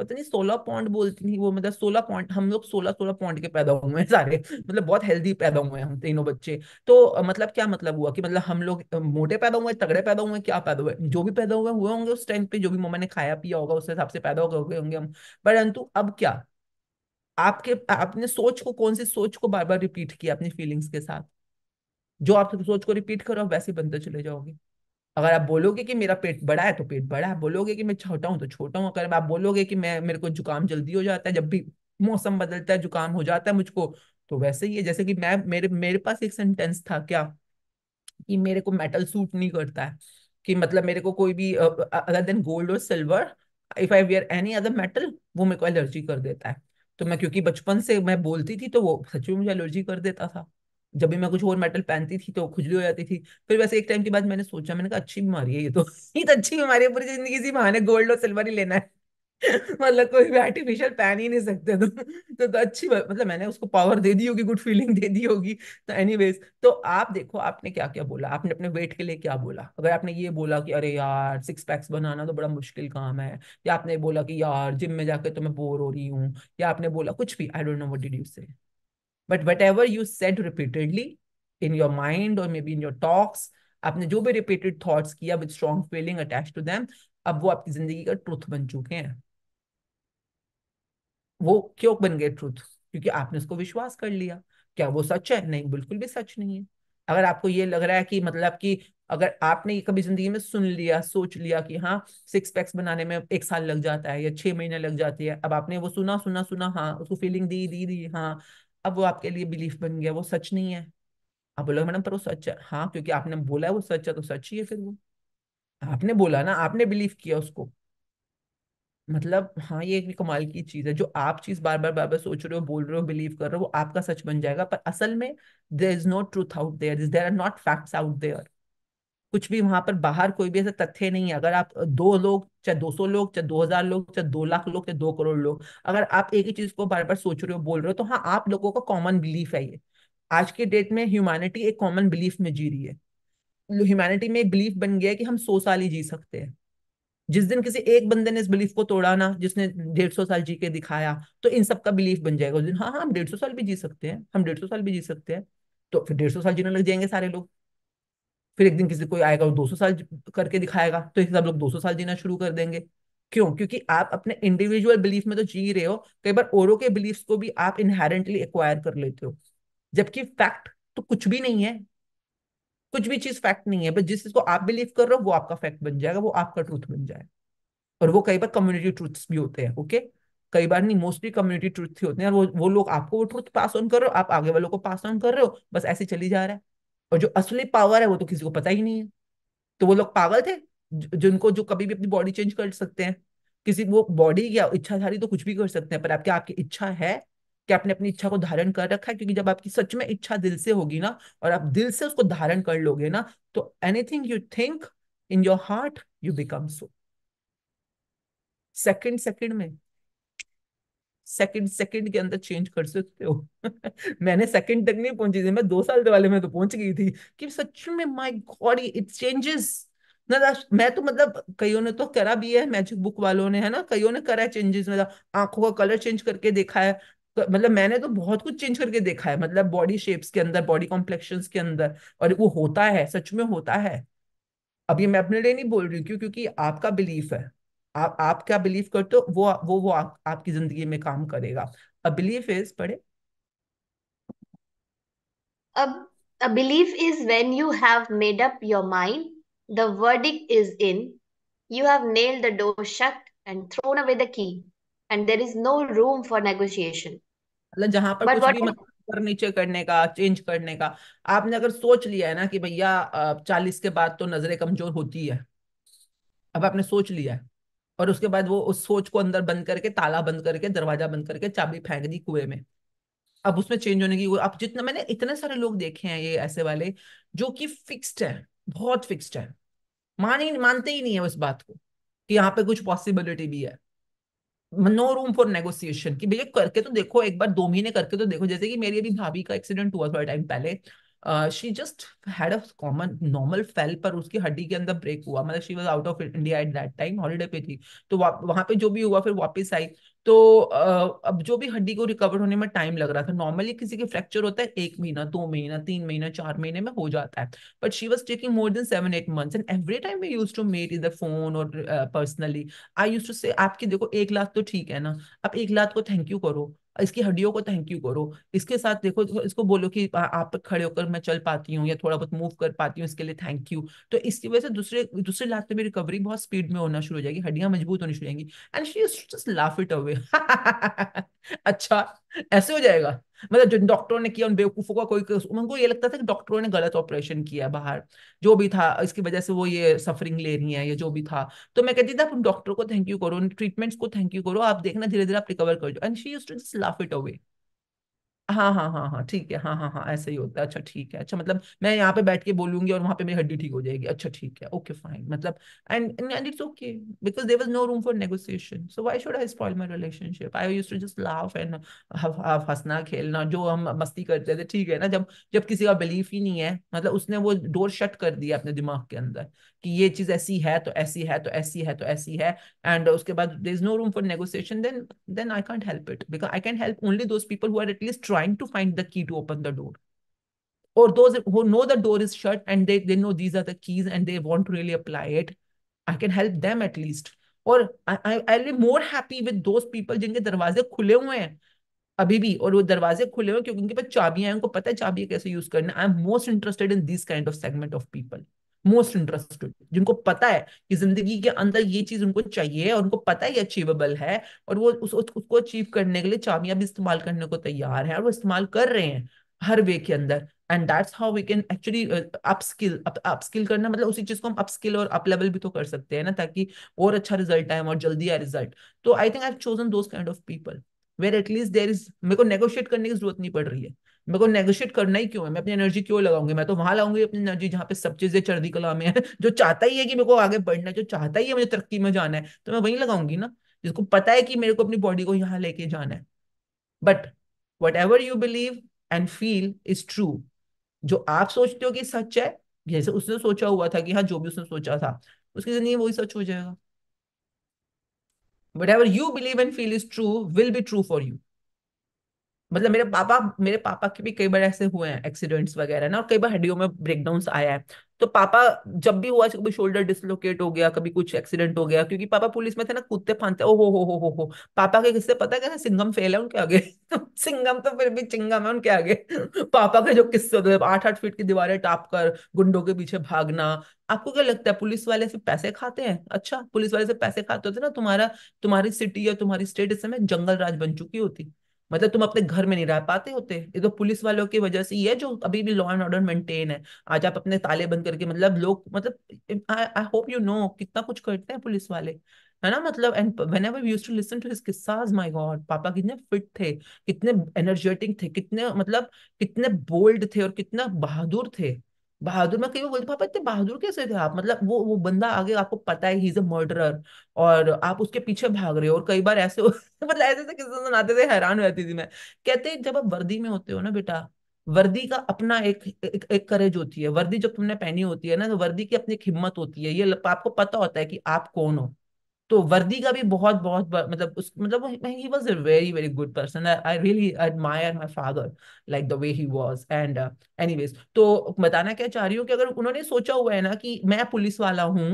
पता नहीं सोलह पॉइंट बोलती थी वो मतलब सोलह पॉइंट हम लोग सोलह सोलह पॉइंट के पैदा हुए हैं सारे मतलब बहुत हेल्दी पैदा हुए हैं हम तीनों बच्चे तो मतलब क्या मतलब हुआ कि मतलब हम लोग मोटे पैदा हुए तगड़े पैदा हुए क्या पैदा हुए जो भी पैदा हुए हुए होंगे उस टाइम पे जो भी मम्मा ने खाया पिया होगा उस हिसाब से पैदा हो गए होंगे हम परंतु अब क्या आपके आपने सोच को कौन सी सोच को बार बार रिपीट किया अपनी फीलिंग्स के साथ जो आप सोच को रिपीट करो आप वैसे बनते चले जाओगे अगर आप बोलोगे कि मेरा पेट बड़ा है तो पेट बड़ा है बोलोगे कि मैं छोटा हूँ तो छोटा हूँ अगर आप बोलोगे कि मैं मेरे को जुकाम जल्दी हो जाता है जब भी मौसम बदलता है जुकाम हो जाता है मुझको तो वैसे ही है जैसे कि मैं मेरे मेरे पास एक सेंटेंस था क्या कि मेरे को मेटल सूट नहीं करता है कि मतलब मेरे को कोई भी अदर देन गोल्ड और silver if I wear any other metal वो मेरे को एलर्जी कर देता है तो मैं क्योंकि बचपन से मैं बोलती थी तो वो सच में मुझे एलर्जी कर देता था जब भी मैं कुछ और मेटल पहनती थी तो खुजली हो जाती थी फिर वैसे एक टाइम के बाद मैंने सोचा मैंने कहा अच्छी बीमारी है ये तो ये तो अच्छी बीमारी है पूरी जिंदगी सी बहाने गोल्ड और सिल्वर ही लेना है मतलब कोई भी आर्टिफिशियल पहन ही नहीं सकते तो, तो, तो अच्छी मतलब मैंने उसको पावर दे दी होगी गुड फीलिंग दे दी होगी तो एनी तो आप देखो आपने क्या क्या बोला आपने अपने वेट के लिए क्या बोला अगर आपने ये बोला कि अरे यार सिक्स पैक्स बनाना तो बड़ा मुश्किल काम है या आपने बोला कि यार जिम में जाके तो मैं बोर हो रही हूँ या आपने बोला कुछ भी I don't know what did you say but whatever you set repeatedly in your mind और maybe in your talks आपने जो भी रिपीटेड थॉट्स किया with strong feeling attach to them अब वो आपकी जिंदगी का ट्रूथ बन चुके हैं वो क्यों बन गए ट्रूथ क्योंकि आपने उसको विश्वास कर लिया क्या वो सच है नहीं बिल्कुल भी सच नहीं है अगर आपको ये लग रहा है कि मतलब कि अगर आपने ये कभी जिंदगी में सुन लिया सोच लिया कि हाँ सिक्स पैक्स बनाने में एक साल लग जाता है या छह महीने लग जाती है अब आपने वो सुना सुना सुना हाँ उसको फीलिंग दी दी दी हाँ अब वो आपके लिए बिलीफ बन गया वो सच नहीं है आप बोलोगे मैडम पर वो सच है हाँ क्योंकि आपने बोला है वो सच है तो सच ही है फिर वो आपने बोला ना आपने बिलीव किया उसको मतलब हाँ ये एक कमाल की चीज है जो आप चीज बार बार बार बार सोच रहे हो बोल रहे हो बिलीव कर रहे हो वो आपका सच बन जाएगा पर असल में there is no truth out there there are not facts out there कुछ भी वहां पर बाहर कोई भी ऐसा तथ्य नहीं है अगर आप दो लोग चाहे दो सौ लोग चाहे दो हजार लोग चाहे दो लाख लोग चाहे दो करोड़ लोग अगर आप एक ही चीज को बार बार सोच रहे हो बोल रहे हो तो हाँ आप लोगों का कॉमन बिलीफ है ये आज के डेट में ह्यूमैनिटी एक कॉमन बिलीफ में जी रही है ह्यूमैनिटी में एक बिलीफ बन गया है कि हम सौ साल ही जी सकते हैं जिस दिन किसी एक बंदे ने इस बिलीफ को तोड़ा ना जिसने डेढ़ सौ साल जी के दिखाया तो इन सब का बिलीफ बन जाएगा उस दिन हाँ हाँ हम डेढ़ सौ साल भी जी सकते हैं हम डेढ़ सौ साल भी जी सकते हैं तो फिर डेढ़ सौ साल जीने लग जाएंगे सारे लोग फिर एक दिन किसी कोई आएगा वो सौ साल करके दिखाएगा तो हिसाब लोग सौ साल जीना शुरू कर देंगे क्यों क्योंकि आप अपने इंडिविजुअल बिलीफ में तो जी रहे हो कई बार औरों के बिलीफ को भी आप इनहेरेंटली एक्वायर कर लेते हो जबकि फैक्ट तो कुछ भी नहीं है कुछ भी चीज फैक्ट नहीं है बस जिस चीज को आप बिलीव कर रहे हो वो आपका फैक्ट बन जाएगा वो आपका ट्रूथ बन जाएगा और वो कई बार कम्युनिटी ट्रूथ्स भी होते हैं ओके कई बार नहीं मोस्टली कम्युनिटी ट्रूथ ही होते हैं और वो वो लोग आपको वो ट्रूथ पास ऑन कर रहे हो आप आगे वालों को पास ऑन कर रहे हो बस ऐसे चली जा रहा है और जो असली पावर है वो तो किसी को पता ही नहीं है तो वो लोग पागल थे जिनको जो कभी भी अपनी बॉडी चेंज कर सकते हैं किसी वो बॉडी या इच्छाधारी तो कुछ भी कर सकते हैं पर आपकी आपकी इच्छा है कि आपने अपनी इच्छा को धारण कर रखा है क्योंकि जब आपकी सच में इच्छा दिल से होगी ना और आप दिल से उसको धारण कर लोगे ना तो anything you think in your heart you become so second second में सेकंड सेकंड के अंदर चेंज कर सकते हो मैंने सेकंड तक नहीं पहुंची थी मैं दो साल वाले में तो पहुंच गई थी कि सच में माय गॉड इट चेंजेस मैं तो मतलब कईयों ने तो करा भी है मैजिक बुक वालों ने है ना कईयों ने करा है चेंजेस मतलब आंखों का कलर चेंज करके देखा है तो मतलब मैंने तो बहुत कुछ चेंज करके देखा है मतलब बॉडी शेप्स के अंदर बॉडी कॉम्प्लेक्शन के अंदर और वो होता है सच में होता है अभी मैं अपने लिए नहीं बोल रही हूँ क्यों क्योंकि आपका बिलीफ है आप आप क्या बिलीव करते हो वो वो वो आप, आपकी जिंदगी में काम करेगा अ बिलीफ इज पढ़े अब a belief is when you have made up your mind the verdict is in you have nailed the door shut and thrown away the key and there is no room for negotiation मतलब जहां पर But कुछ भी नीचे मतलब करने का change करने का आपने अगर सोच लिया है ना कि भैया चालीस के बाद तो नजरें कमजोर होती है अब आपने सोच लिया है और उसके बाद वो उस सोच को अंदर बंद करके ताला बंद करके दरवाजा बंद करके चाबी फेंक दी कुएं में अब उसमें चेंज होने की अब जितना मैंने इतने सारे लोग देखे हैं ये ऐसे वाले जो कि फिक्स्ड है बहुत फिक्स्ड है मान ही मानते ही नहीं है उस बात को कि यहाँ पे कुछ पॉसिबिलिटी भी है नो रूम फॉर नेगोशिएशन कि भैया करके तो देखो एक बार दो महीने करके तो देखो जैसे कि मेरी अभी भाभी का एक्सीडेंट हुआ थोड़ा टाइम पहले she just had a common normal fell पर उसकी हड्डी के अंदर ब्रेक हुआ मतलब she was out of India at that time holiday पे थी तो वहां पे जो भी हुआ फिर वापस आई तो uh, अब जो भी हड्डी को रिकवर होने में टाइम लग रहा था नॉर्मली किसी के फ्रैक्चर होता है एक महीना दो महीना तीन महीना चार महीने में हो जाता है but she was taking more than seven eight months and every time we use to met in the phone और personally I use to say आपकी देखो एक लाख तो ठीक है ना आप एक लाख को थैंक यू करो इसकी हड्डियों को थैंक यू करो इसके साथ देखो इसको बोलो कि आप खड़े होकर मैं चल पाती हूँ या थोड़ा बहुत मूव कर पाती हूँ इसके लिए थैंक यू तो इसकी वजह से दूसरे दूसरे लास्ट में रिकवरी बहुत स्पीड में होना शुरू हो जाएगी हड्डियां मजबूत होनी शुरू होंगी and she just laugh it away अच्छा ऐसे हो जाएगा मतलब जो डॉक्टरों ने किया उन बेवकूफों का कोई उनको ये लगता था कि डॉक्टरों ने गलत ऑपरेशन किया बाहर जो भी था इसकी वजह से वो ये सफरिंग ले रही है या जो भी था तो मैं कहती थी आप उन डॉक्टर को थैंक यू करो उन ट्रीटमेंट्स को थैंक यू करो आप देखना धीरे धीरे आप रिकवर कर जाओ and she use to just laugh it away हाँ हाँ हाँ हाँ ठीक है हाँ हाँ हाँ ऐसे ही होता है अच्छा ठीक है अच्छा मतलब मैं यहाँ पे बैठ के बोलूंगी और वहां पे मेरी हड्डी ठीक हो जाएगी अच्छा ठीक है ओके फाइन मतलब and and it's okay because there was no room for negotiation so why should I spoil my relationship I use to just laugh and हंसना खेलना जो हम मस्ती करते थे ठीक है ना जब जब किसी का बिलीफ ही नहीं है मतलब उसने वो डोर शट कर दिया अपने दिमाग के अंदर कि ये चीज ऐसी है तो ऐसी है तो ऐसी है तो ऐसी है एंड उसके बाद देर is no room for negotiation then then I can't help it because I can help only those people who are at least trying to find the key to open the door और those who know the door is shut and they they know these are the keys and they want to really apply it I can help them at least और I am more happy with those people जिनके दरवाजे खुले हुए हैं अभी भी और वो दरवाजे खुले हुए क्योंकि उनके पास चाबियां हैं उनको पता है चाबियां कैसे यूज करना I am most interested in this kind of segment of people most interested जिनको पता है कि जिंदगी के अंदर ये चीज उनको चाहिए और उनको पता है अचीवेबल है और वो उस, उस उसको अचीव करने के लिए चाबियां भी इस्तेमाल करने को तैयार है और वो इस्तेमाल कर रहे हैं हर वे के अंदर and that's how we can actually upskill upskill करना मतलब उसी चीज को हम अपस्किल और अप लेवल भी तो कर सकते हैं ना ताकि और अच्छा रिजल्ट आए और जल्दी आए रिजल्ट तो I think I have chosen those kind of people where at least there is मेरे को नेगोशिएट करने की जरूरत नहीं पड़ रही है मेरे को नेगोशिएट करना ही क्यों है मैं अपनी एनर्जी क्यों लगाऊंगी मैं तो वहां लाऊंगी अपनी एनर्जी जहाँ पे सब चीजें चढ़दी कला में है जो चाहता ही है कि मेरे को आगे बढ़ना है जो चाहता ही है मुझे तरक्की में जाना है तो मैं वहीं लगाऊंगी ना जिसको पता है कि मेरे को अपनी बॉडी को यहाँ लेके जाना है but whatever you believe and feel is true जो आप सोचते हो कि सच है जैसे उसने सोचा हुआ था कि हाँ जो भी उसने सोचा था उसकी जिंदगी वही सच हो जाएगा whatever you believe and feel is true will be true for you मतलब मेरे पापा मेरे पापा के भी कई बार ऐसे हुए हैं एक्सीडेंट्स वगैरह ना और कई बार हड्डियों में ब्रेकडाउन आया है तो पापा जब भी हुआ कभी शोल्डर डिसलोकेट हो गया कभी कुछ एक्सीडेंट हो गया क्योंकि पापा पुलिस में थे ना कुत्ते फांते ओ हो हो हो हो हो पापा के किस्से पता है क्या सिंगम फेल है उनके आगे तो सिंगम तो फिर भी चिंगम है उनके आगे पापा के जो किस्से होते आठ आठ फीट की दीवारें टाप कर गुंडों के पीछे भागना आपको क्या लगता है पुलिस वाले से पैसे खाते हैं अच्छा पुलिस वाले से पैसे खाते होते ना तुम्हारा तुम्हारी सिटी या तुम्हारी स्टेट इस समय जंगल राज बन चुकी होती मतलब तुम अपने घर में नहीं रह पाते होते ये तो पुलिस वालों की वजह से ही है जो अभी भी लॉ एंड ऑर्डर मेंटेन है आज आप अपने ताले बंद करके मतलब लोग मतलब आई होप यू नो कितना कुछ करते हैं पुलिस वाले है ना मतलब and whenever use to listen to his किस्साज माय गॉड पापा कितने फिट थे कितने एनर्जेटिक थे कितने मतलब कितने बोल्ड थे और कितना बहादुर थे बहादुर मैं कई बार बोलती पापा इतने बहादुर कैसे थे आप मतलब वो वो बंदा आगे आपको पता है ही इज अ मर्डरर और आप उसके पीछे भाग रहे हो और कई बार ऐसे मतलब ऐसे ऐसे किस्से सुनाते थे हैरान रहती थी मैं कहते जब आप वर्दी में होते हो ना बेटा वर्दी का अपना एक एक, एक करेज होती है वर्दी जब तुमने पहनी होती है ना तो वर्दी की अपनी एक हिम्मत होती है ये आपको पता होता है कि आप कौन हो तो वर्दी का भी बहुत बहुत मतलब उस मतलब he was a very very good person I really admire my father like the way he was and anyways तो बताना क्या चाह रही हूँ कि अगर उन्होंने सोचा हुआ है ना कि मैं पुलिस वाला हूँ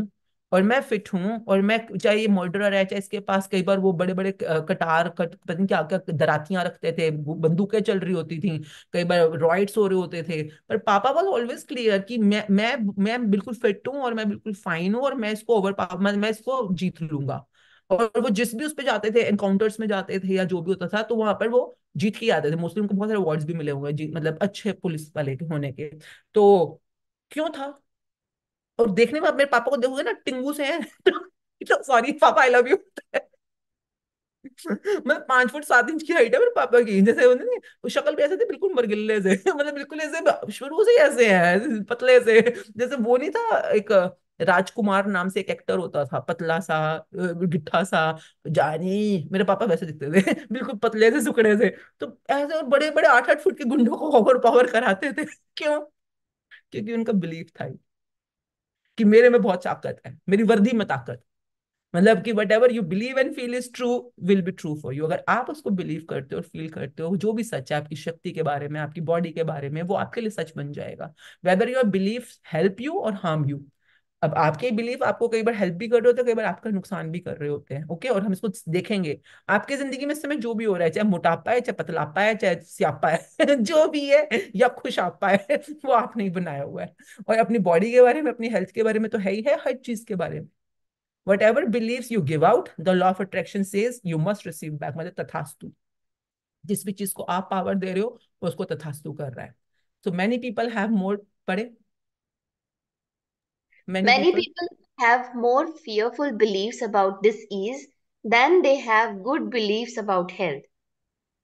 और मैं फिट हूँ और मैं चाहे ये मर्डरर है चाहे इसके पास कई बार वो बड़े बड़े कटार कट पता नहीं क्या क्या दरातियां रखते थे बंदूकें चल रही होती थी कई बार रॉइड्स हो रहे होते थे पर पापा वॉज ऑलवेज क्लियर कि मैं मैं मैं बिल्कुल फिट हूँ और मैं बिल्कुल फाइन हूँ और मैं इसको ओवर मैं इसको जीत लूंगा और वो जिस भी उस पर जाते थे एनकाउंटर्स में जाते थे या जो भी होता था तो वहां पर वो जीत के आते थे मोस्टली उनको बहुत सारे अवार्ड्स भी मिले हुए हैं मतलब अच्छे पुलिस वाले के होने के तो क्यों था और देखने में आप मेरे पापा को देखोगे ना टिंगू से है सॉरी मतलब, पापा आई लव यू मतलब पांच फुट सात इंच की हाइट है मेरे पापा की जैसे वो शक्ल भी ऐसे थे बिल्कुल मरगिल्ले से मतलब बिल्कुल ऐसे शुरू से ऐसे है पतले से जैसे वो नहीं था एक राजकुमार नाम से एक एक्टर होता था पतला सा गिट्ठा सा जानी मेरे पापा वैसे दिखते थे बिल्कुल पतले से सुकड़े से तो ऐसे और बड़े बड़े आठ आठ फुट के गुंडों को ओवर पावर कराते थे क्यों क्योंकि उनका बिलीफ था ही कि मेरे में बहुत ताकत है मेरी वर्दी में ताकत मतलब कि whatever you believe and feel is true will be true for you अगर आप उसको बिलीव करते हो और फील करते हो जो भी सच है आपकी शक्ति के बारे में आपकी बॉडी के बारे में वो आपके लिए सच बन जाएगा whether your believe help you और हार्म यू अब आपके बिलीफ आपको कई बार हेल्प भी कर रहे होते हैं कई बार आपका नुकसान भी कर रहे होते हैं ओके और हम इसको देखेंगे आपके जिंदगी में इस समय जो भी हो रहा है चाहे मोटापा है चाहे पतलापा है चाहे स्यापा है जो भी है या खुश खुशापा है वो आपने ही बनाया हुआ है और अपनी बॉडी के बारे में अपनी हेल्थ के बारे में तो है ही है हर चीज के बारे में whatever believe you give out the law of attraction says you must receive back मतलब तथास्तु जिस भी चीज को आप पावर दे रहे हो उसको तथास्तु कर रहा है so many people have more पढ़े Many, Many people, people have more fearful beliefs about disease than they have good beliefs about health.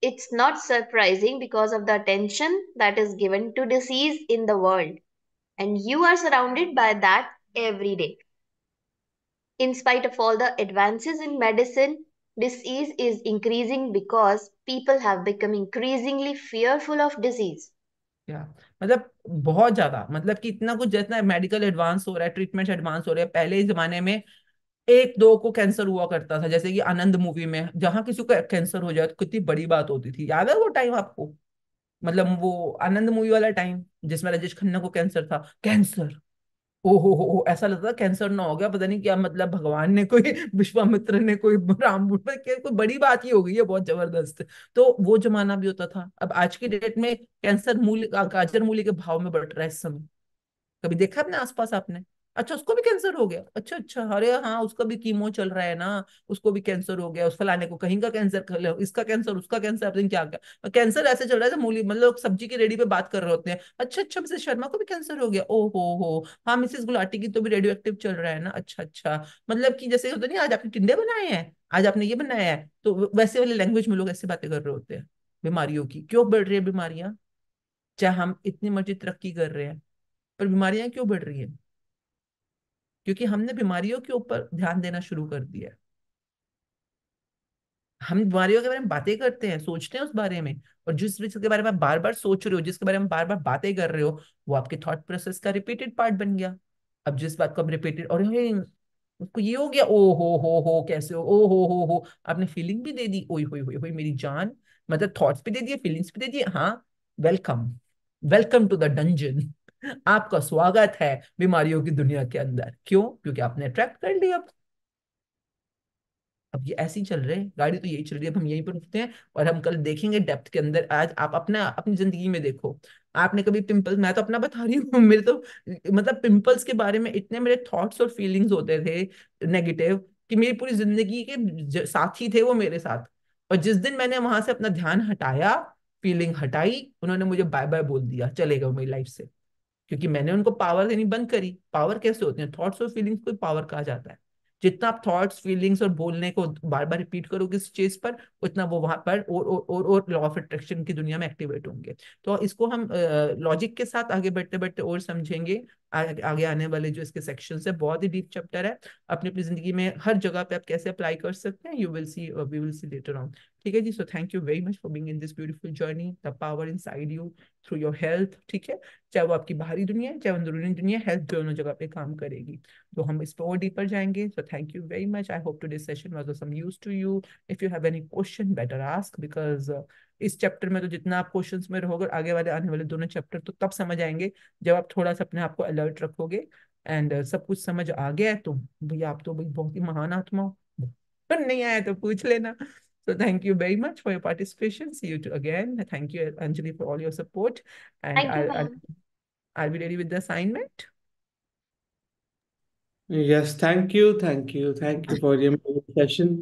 It's not surprising because of the attention that is given to disease in the world. And you are surrounded by that every day. In spite of all the advances in medicine, disease is increasing because people have become increasingly fearful of disease. Yeah. मतलब बहुत ज्यादा मतलब कि इतना कुछ जितना medical advance हो रहा है ट्रीटमेंट एडवांस हो रहे हैं पहले जमाने में एक दो को कैंसर हुआ करता था जैसे कि आनंद मूवी में जहां किसी को कैंसर हो जाए तो कितनी बड़ी बात होती थी याद है वो टाइम आपको मतलब वो आनंद मूवी वाला टाइम जिसमें राजेश खन्ना को कैंसर था कैंसर ओहो हो, हो ऐसा लगता था कैंसर ना हो गया पता नहीं क्या मतलब भगवान ने कोई विश्वामित्र ने कोई राम कोई बड़ी बात ही हो गई है बहुत जबरदस्त तो वो जमाना भी होता था अब आज की डेट में कैंसर मूल्य गाजर मूल्य के भाव में बढ़ रहा है इस समय कभी देखा आपने आसपास आपने अच्छा उसको भी कैंसर हो गया अच्छा अच्छा अरे हाँ उसका भी कीमो चल रहा है ना उसको भी कैंसर हो गया उस फलाने को कहीं का कैंसर इसका कैंसर उसका कैंसर अब क्या गया कैंसर ऐसे चल रहा है जो मूली मतलब सब्जी की रेडी पे बात कर रहे होते हैं अच्छा अच्छा मिसेज शर्मा को भी कैंसर हो गया ओ हो हो हाँ मिसेज गुलाटी की तो भी रेडियो एक्टिव चल रहा है ना अच्छा अच्छा मतलब की जैसे होता नहीं आज आपने टिंडे बनाए हैं आज आपने ये बनाया है तो वैसे वाले लैंग्वेज में लोग ऐसे बातें कर रहे होते हैं बीमारियों की क्यों बढ़ रही है बीमारियां चाहे हम इतनी मर्जी तरक्की कर रहे हैं पर बीमारियां क्यों बढ़ रही है क्योंकि हमने बीमारियों के ऊपर ध्यान देना शुरू कर दिया है हम बीमारियों के बारे में बातें करते हैं सोचते हैं उस बारे में और जिस के बारे में बार बार सोच रहे हो जिसके बारे में बार बार बातें कर रहे हो वो आपके थॉट प्रोसेस का रिपीटेड पार्ट बन गया अब जिस बात को हम रिपीटेड और उसको ये हो गया ओ हो हो हो कैसे हो ओ हो हो हो आपने फीलिंग भी दे दी ओ हो हो मेरी जान मतलब थॉट्स भी दे दिए फीलिंग्स भी दे दिए हाँ welcome welcome to the dungeon आपका स्वागत है बीमारियों की दुनिया के अंदर क्यों क्योंकि आपने अट्रैक्ट कर लिया अब अब ये ऐसे ही चल रहे हैं गाड़ी तो यही चल रही है अब हम यहीं पर रुकते हैं और हम कल देखेंगे डेप्थ के अंदर आज आप अपना अपनी जिंदगी में देखो आपने कभी पिंपल्स मैं तो अपना बता रही हूँ मेरे तो मतलब पिंपल्स के बारे में इतने मेरे थॉट्स और फीलिंग्स होते थे नेगेटिव कि मेरी पूरी जिंदगी के साथी थे वो मेरे साथ और जिस दिन मैंने वहां से अपना ध्यान हटाया फीलिंग हटाई उन्होंने मुझे बाय बाय बोल दिया चले गए मेरी लाइफ से क्योंकि मैंने उनको पावर देनी बंद करी पावर कैसे होती है थॉट्स और फीलिंग्स को पावर कहा जाता है जितना आप थॉट्स फीलिंग्स और बोलने को बार बार रिपीट करोगे इस चीज पर उतना वो वहां पर और और और, और लॉ ऑफ अट्रैक्शन की दुनिया में एक्टिवेट होंगे तो इसको हम लॉजिक के साथ आगे बढ़ते बढ़ते और समझेंगे आगे, आने वाले जो इसके सेक्शन है बहुत ही डीप चैप्टर है अपनी अपनी जिंदगी में हर जगह पे आप कैसे अप्लाई कर सकते हैं you will see we will see later on ठीक है जी so thank you very much for being in this beautiful journey the power inside you through your health ठीक है चाहे वो आपकी बाहरी दुनिया है चाहे अंदरूनी दुनिया हेल्थ दोनों जगह पे काम करेगी तो हम इस पर और डीपर जाएंगे so thank you very much I hope to this session was some use to you if you have any question better ask because इस चैप्टर में तो जितना आप क्वेश्चंस में रहोगे आगे वाले आने वाले दोनों चैप्टर तो तब समझ आएंगे जब आप थोड़ा सा अपने आप को अलर्ट रखोगे एंड uh, सब कुछ समझ आ गया है तो भैया आप तो भाई बहुत ही महान आत्मा हो पर नहीं आया तो पूछ लेना So thank you very much for your participation. See you too again. Thank you, Anjali, for all your support. And thank I'll, you, I'll, I'll be ready with the assignment. Yes, thank you, thank you, thank you for your session.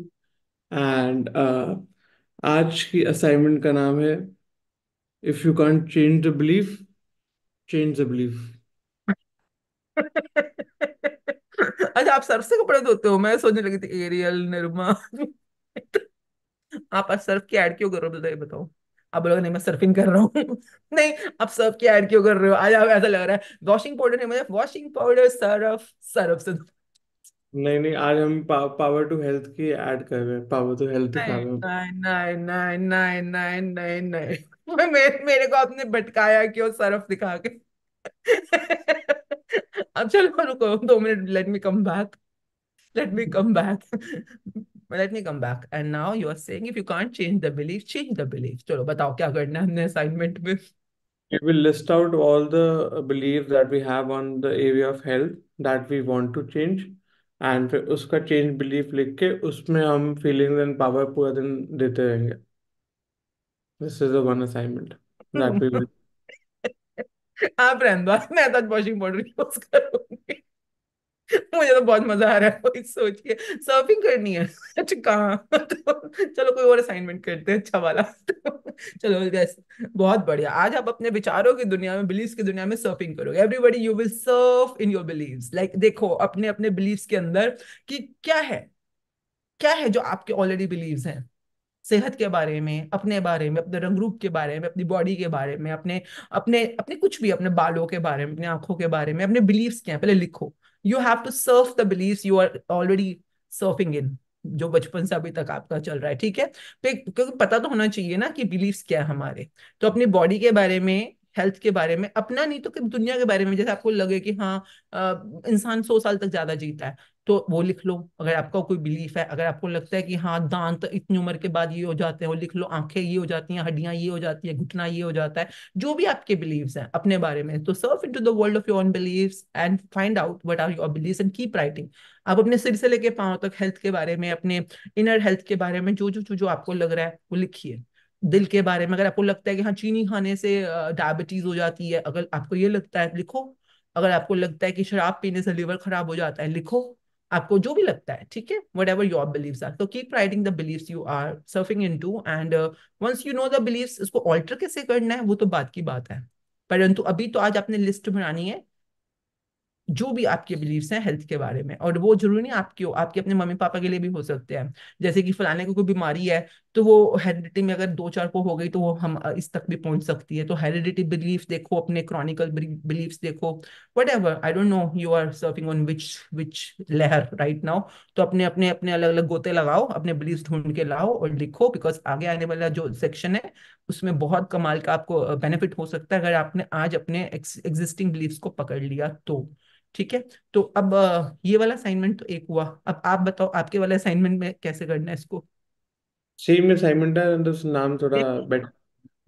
And uh, आज की assignment का नाम है if you can't change the belief change the belief अच्छा आप Surf से कपड़े धोते हो मैं सोचने लगी थी एरियल निर्मा आप आज सर्फ की ऐड क्यों कर रहे हो बताओ आप बोलोगे नहीं मैं सर्फिंग कर रहा हूँ नहीं आप सर्फ की ऐड क्यों कर रहे हो आज आप ऐसा लग रहा है वॉशिंग पाउडर नहीं मतलब वॉशिंग पाउडर सर्फ सर्फ से नहीं नहीं आज हम पा, पावर टू हेल्थ की ऐड कर रहे हैं पावर टू हेल्थ खा रहे हैं नहीं नहीं नहीं नहीं नहीं नहीं नहीं मेरे मेरे को आपने भटकाया क्यों सरफ दिखा के अब चलो रुको दो minute let me come back let me come back let me come back and now you are saying if you can't change the belief change the belief चलो बताओ क्या करना है हमने असाइनमेंट में It will list out all the beliefs that we have on the area of health that we want to change. And फिर उसका change belief लिख के उसमें हम फीलिंग्स एंड पावर पूरा दिन देते रहेंगे this is the one assignment that will आप रहने दो मैं तो वॉशिंग पाउडर यूज करूंगी मुझे तो बहुत मजा आ रहा है सोच के सर्फिंग करनी है अच्छा कहाँ तो चलो कोई और असाइनमेंट करते हैं अच्छा वाला तो चलो गैस बहुत बढ़िया आज आप अपने विचारों की दुनिया में बिलीव्स की दुनिया में सर्फिंग करोगे everybody you will surf in your believes like देखो अपने अपने बिलीव्स के अंदर कि क्या है क्या है जो आपके ऑलरेडी बिलीव्स हैं सेहत के बारे में अपने बारे में अपने रंग रूप के बारे में अपनी बॉडी के बारे में अपने अपने अपने कुछ भी अपने बालों के बारे में अपने आंखों के बारे में अपने बिलीव्स क्या है पहले लिखो you have to serve the believe you are already surfing in जो बचपन से अभी तक आपका चल रहा है ठीक है तो क्योंकि पता तो होना चाहिए ना कि बिलीव क्या है हमारे तो अपनी बॉडी के बारे में हेल्थ के बारे में अपना नहीं तो दुनिया के बारे में जैसे आपको लगे कि हाँ इंसान सौ साल तक ज्यादा जीता है तो वो लिख लो अगर आपका कोई बिलीफ है अगर आपको लगता है कि हाँ दांत इतनी उम्र के बाद ये हो जाते हैं वो लिख लो आंखें ये हो जाती हैं हड्डियां ये हो जाती है घुटना ये हो जाता है जो भी आपके बिलीव्स हैं अपने बारे में तो serve into the world of your own believes and find out what are your believe and keep writing आप अपने सिर से लेके पाओ तक हेल्थ के बारे में अपने इनर हेल्थ के बारे में जो जो जो जो आपको लग रहा है वो लिखिए दिल के बारे में अगर आपको लगता है कि हाँ चीनी खाने से डायबिटीज हो जाती है अगर आपको ये लगता है लिखो अगर आपको लगता है कि शराब पीने से लीवर खराब हो जाता है लिखो आपको जो भी लगता है ठीक है whatever your believe are तो keep writing the believe you are surfing into and once you know the believe इसको ऑल्टर कैसे करना है वो तो बात की बात है परंतु अभी तो आज आपने लिस्ट बनानी है जो भी आपके बिलीव हैं हेल्थ के बारे में और वो जरूरी नहीं आपके आपके अपने मम्मी पापा के लिए भी हो सकते हैं जैसे कि फलाने को कोई बीमारी है तो वो हेरिडिटी में अगर दो चार को हो गई तो वो हम इस तक भी पहुंच सकती है तो हेरिडिटी बिलीव देखो अपने क्रॉनिकल बिलीफ देखो whatever I don't know you are surfing on which which लहर राइट नाउ तो अपने अपने अपने अलग अलग गोते लगाओ अपने बिलीफ ढूंढ के लाओ और लिखो बिकॉज आगे आने वाला जो सेक्शन है उसमें बहुत कमाल का आपको बेनिफिट हो सकता है अगर आपने आज अपने एग्जिस्टिंग बिलीफ को पकड़ लिया तो ठीक है तो अब ये वाला असाइनमेंट तो एक हुआ अब आप बताओ आपके वाले असाइनमेंट में कैसे करना है इसको सेम असाइनमेंट है तो नाम थोड़ा बेट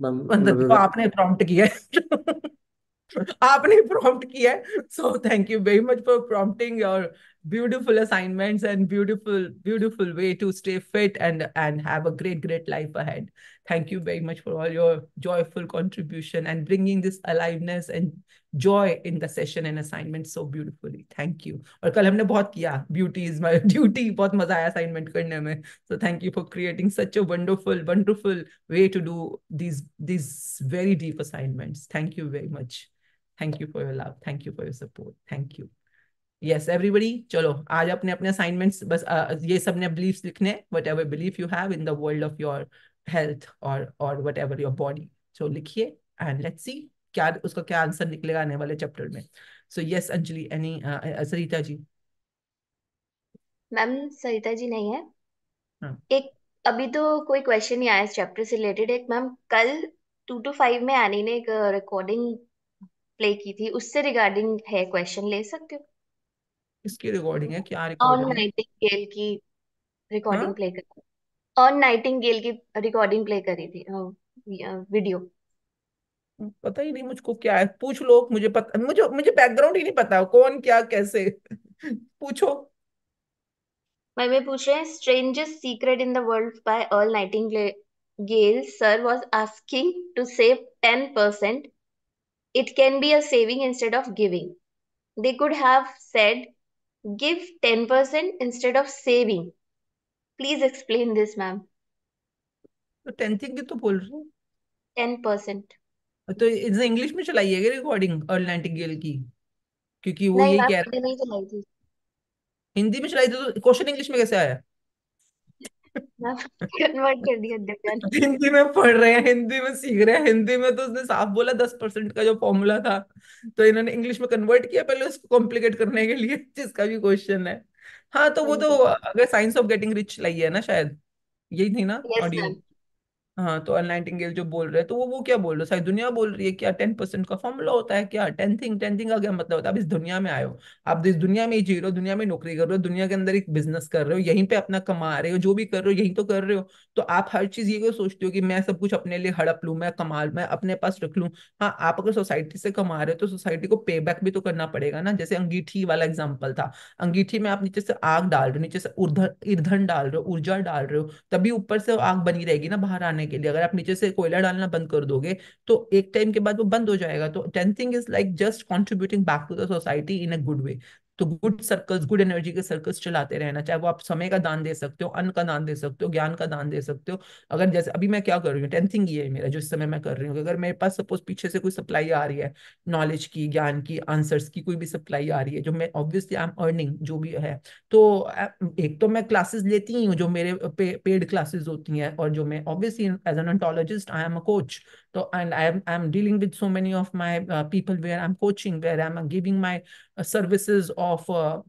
मतलब तो आपने प्रॉम्प्ट किया है आपने प्रॉम्प्ट किया है so thank you very much for prompting और beautiful assignments and beautiful beautiful way to stay fit and and have a great great life ahead thank you very much for all your joyful contribution and bringing this aliveness and joy in the session and assignment so beautifully thank you Or कल हमने बहुत किया beauty is my duty बहुत maza आया assignment करने me. so thank you for creating such a wonderful wonderful way to do these these very deep assignments thank you very much thank you for your love thank you for your support thank you yes everybody चलो आज अपने अपने assignments बस आ, ये सब ने belief लिखने whatever belief you have in the world of your health और और whatever your body so लिखिए एंड लेट्स सी क्या उसका क्या आंसर निकलेगा आने वाले चैप्टर में so yes Anjali any Sarita ji ma'am Sarita ji नहीं है हाँ. एक अभी तो कोई क्वेश्चन नहीं आया इस चैप्टर से रिलेटेड एक मैम कल टू टू फाइव में आनी ने एक रिकॉर्डिंग प्ले की थी उससे रिगार्डिंग है क्वेश्चन ले सकते हो किसकी रिकॉर्डिंग है क्या रिकॉर्डिंग है नाइटिंगेल की रिकॉर्डिंग प्ले हाँ? कर ऑन नाइटिंगेल की रिकॉर्डिंग प्ले करी थी वीडियो हाँ, पता ही नहीं मुझको क्या है पूछ लो मुझे पता मुझे मुझे बैकग्राउंड ही नहीं पता कौन क्या कैसे पूछो मैं मैं पूछ रहे हैं strangest secret in the world by Earl Nightingale sir was asking to save 10% it can be a saving instead of giving they could have said give 10% instead of saving please explain this ma'am तो tenth की तो बोल रही ten percent तो इसे English में चलाइएगा recording और Nightingale की क्योंकि वो यही कह रहा है हिंदी में चलाई थी तो क्वेश्चन इंग्लिश में कैसे आया कन्वर्ट कर दिया हिंदी में पढ़ रहे हैं हिंदी में सीख रहे हैं हिंदी में तो उसने साफ बोला दस परसेंट का जो फॉर्मूला था तो इन्होंने इंग्लिश में कन्वर्ट किया पहले उसको कॉम्प्लिकेट करने के लिए जिसका भी क्वेश्चन है हाँ तो वो तो अगर साइंस ऑफ गेटिंग रिच लाई है ना शायद यही थी ना ऑडियो हाँ तो अनलाइटिंगेल जो बोल रहे हैं तो वो वो क्या बोल रहे हैं सारी दुनिया बोल रही है क्या टेन परसेंट का फॉर्मूला होता है क्या टेन थिंग टेन थिंग का क्या मतलब होता है आप इस दुनिया में आए हो आप तो इस दुनिया में ही जी रहे हो दुनिया में नौकरी कर रहे हो दुनिया के अंदर एक बिजनेस कर रहे हो यहीं पे अपना कमा रहे हो जो भी कर रहे हो यहीं तो कर रहे हो तो आप हर चीज ये क्यों सोचते हो कि मैं सब कुछ अपने लिए हड़प लू मैं कमा मैं अपने पास रख लू हाँ आप अगर सोसाइटी से कमा रहे हो तो सोसाइटी को पे बैक भी तो करना पड़ेगा ना जैसे अंगीठी वाला एग्जाम्पल था अंगीठी में आप नीचे से आग डाल रहे हो नीचे से ईर्धन डाल रहे हो ऊर्जा डाल रहे हो तभी ऊपर से आग बनी रहेगी ना बाहर आने करने के लिए अगर आप नीचे से कोयला डालना बंद कर दोगे तो एक टाइम के बाद वो बंद हो जाएगा तो टेंथिंग is like just contributing back to the society in a good way तो गुड सर्कल्स गुड एनर्जी के सर्कल्स चलाते रहना चाहे वो आप समय का दान दे सकते हो अन्न का दान दे सकते हो ज्ञान का दान दे सकते हो अगर जैसे अभी मैं क्या कर रही हूँ टेंथिंग ये है मेरा जो इस समय मैं कर रही हूँ अगर मेरे पास सपोज पीछे से कोई सप्लाई आ रही है नॉलेज की ज्ञान की आंसर्स की कोई भी सप्लाई आ रही है जो मैं ऑब्वियसली आई एम अर्निंग जो भी है तो एक तो मैं क्लासेस लेती ही हूँ जो मेरे पे, पेड क्लासेस होती हैं और जो मैं obviously as an ontologist I am a coach So, and I'm, I'm dealing with so many of my uh, people where I'm coaching, where I'm giving my uh, services of uh,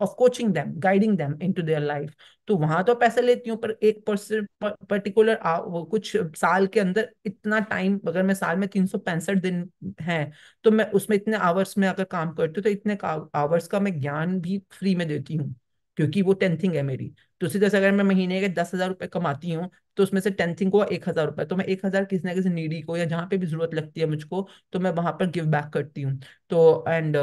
of coaching them, guiding them into their life. तो वहां तो पैसे लेती हूँ पर एक particular कुछ साल के अंदर इतना टाइम अगर मैं साल में तीन सौ पैंसठ दिन है तो मैं उसमें इतने आवर्स में अगर काम करती हूँ तो इतने आवर्स का मैं ज्ञान भी फ्री में देती हूँ क्योंकि वो टेंथिंग है मेरी तो उसी तरह से अगर मैं महीने के दस हजार रुपए कमाती हूँ तो उसमें से टेंथिंग को एक हजार रुपए तो मैं एक हजार किसी ना किसी नीडी को या जहाँ पे भी जरूरत लगती है मुझको तो मैं वहां पर गिव बैक करती हूँ तो एंड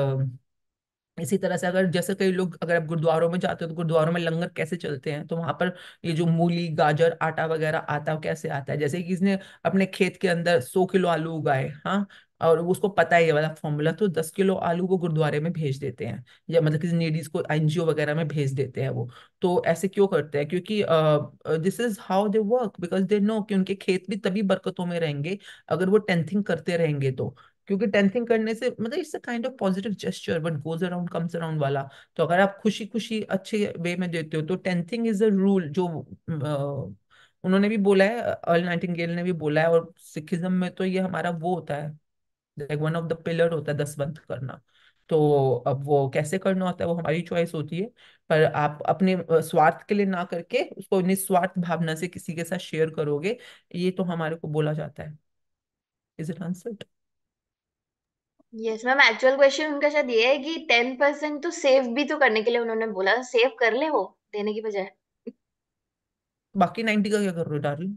इसी तरह से अगर जैसे कई लोग अगर आप गुरुद्वारों में जाते हो तो गुरुद्वारों में लंगर कैसे चलते हैं तो वहां पर ये जो मूली गाजर आटा वगैरह आता है कैसे आता है जैसे कि इसने अपने खेत के अंदर सौ किलो आलू उगाए हाँ और उसको पता है ये वाला फॉर्मूला तो दस किलो आलू वो गुरुद्वारे में भेज देते हैं या मतलब किसी नीडीज को एनजीओ वगैरह में भेज देते हैं वो तो ऐसे क्यों करते हैं क्योंकि this is how they work because they know कि उनके खेत भी तभी बरकतों में रहेंगे अगर वो टेंथिंग करते रहेंगे तो क्योंकि टेंथिंग करने से मतलब it's a kind of positive gesture but goes around comes around वाला तो अगर आप खुशी खुशी अच्छे वे में देते हो तो टेंथिंग इज अ रूल जो uh, उन्होंने भी बोला है अर्ल नाइटिंग ने भी बोला है और सिखिज्म में तो ये हमारा वो होता है like one of the pillar होता है दसवंत करना तो अब वो कैसे करना होता है वो हमारी चॉइस होती है पर आप अपने स्वार्थ के लिए ना करके उसको निस्वार्थ भावना से किसी के साथ शेयर करोगे ये तो हमारे को बोला जाता है is it answered yes ma'am actual question उनका शायद ये है कि टेन परसेंट तो सेव भी तो करने के लिए उन्होंने बोला सेव कर ले वो देने की बजाय बाकी नाइनटी का क्या कर रहे हो डार्लिंग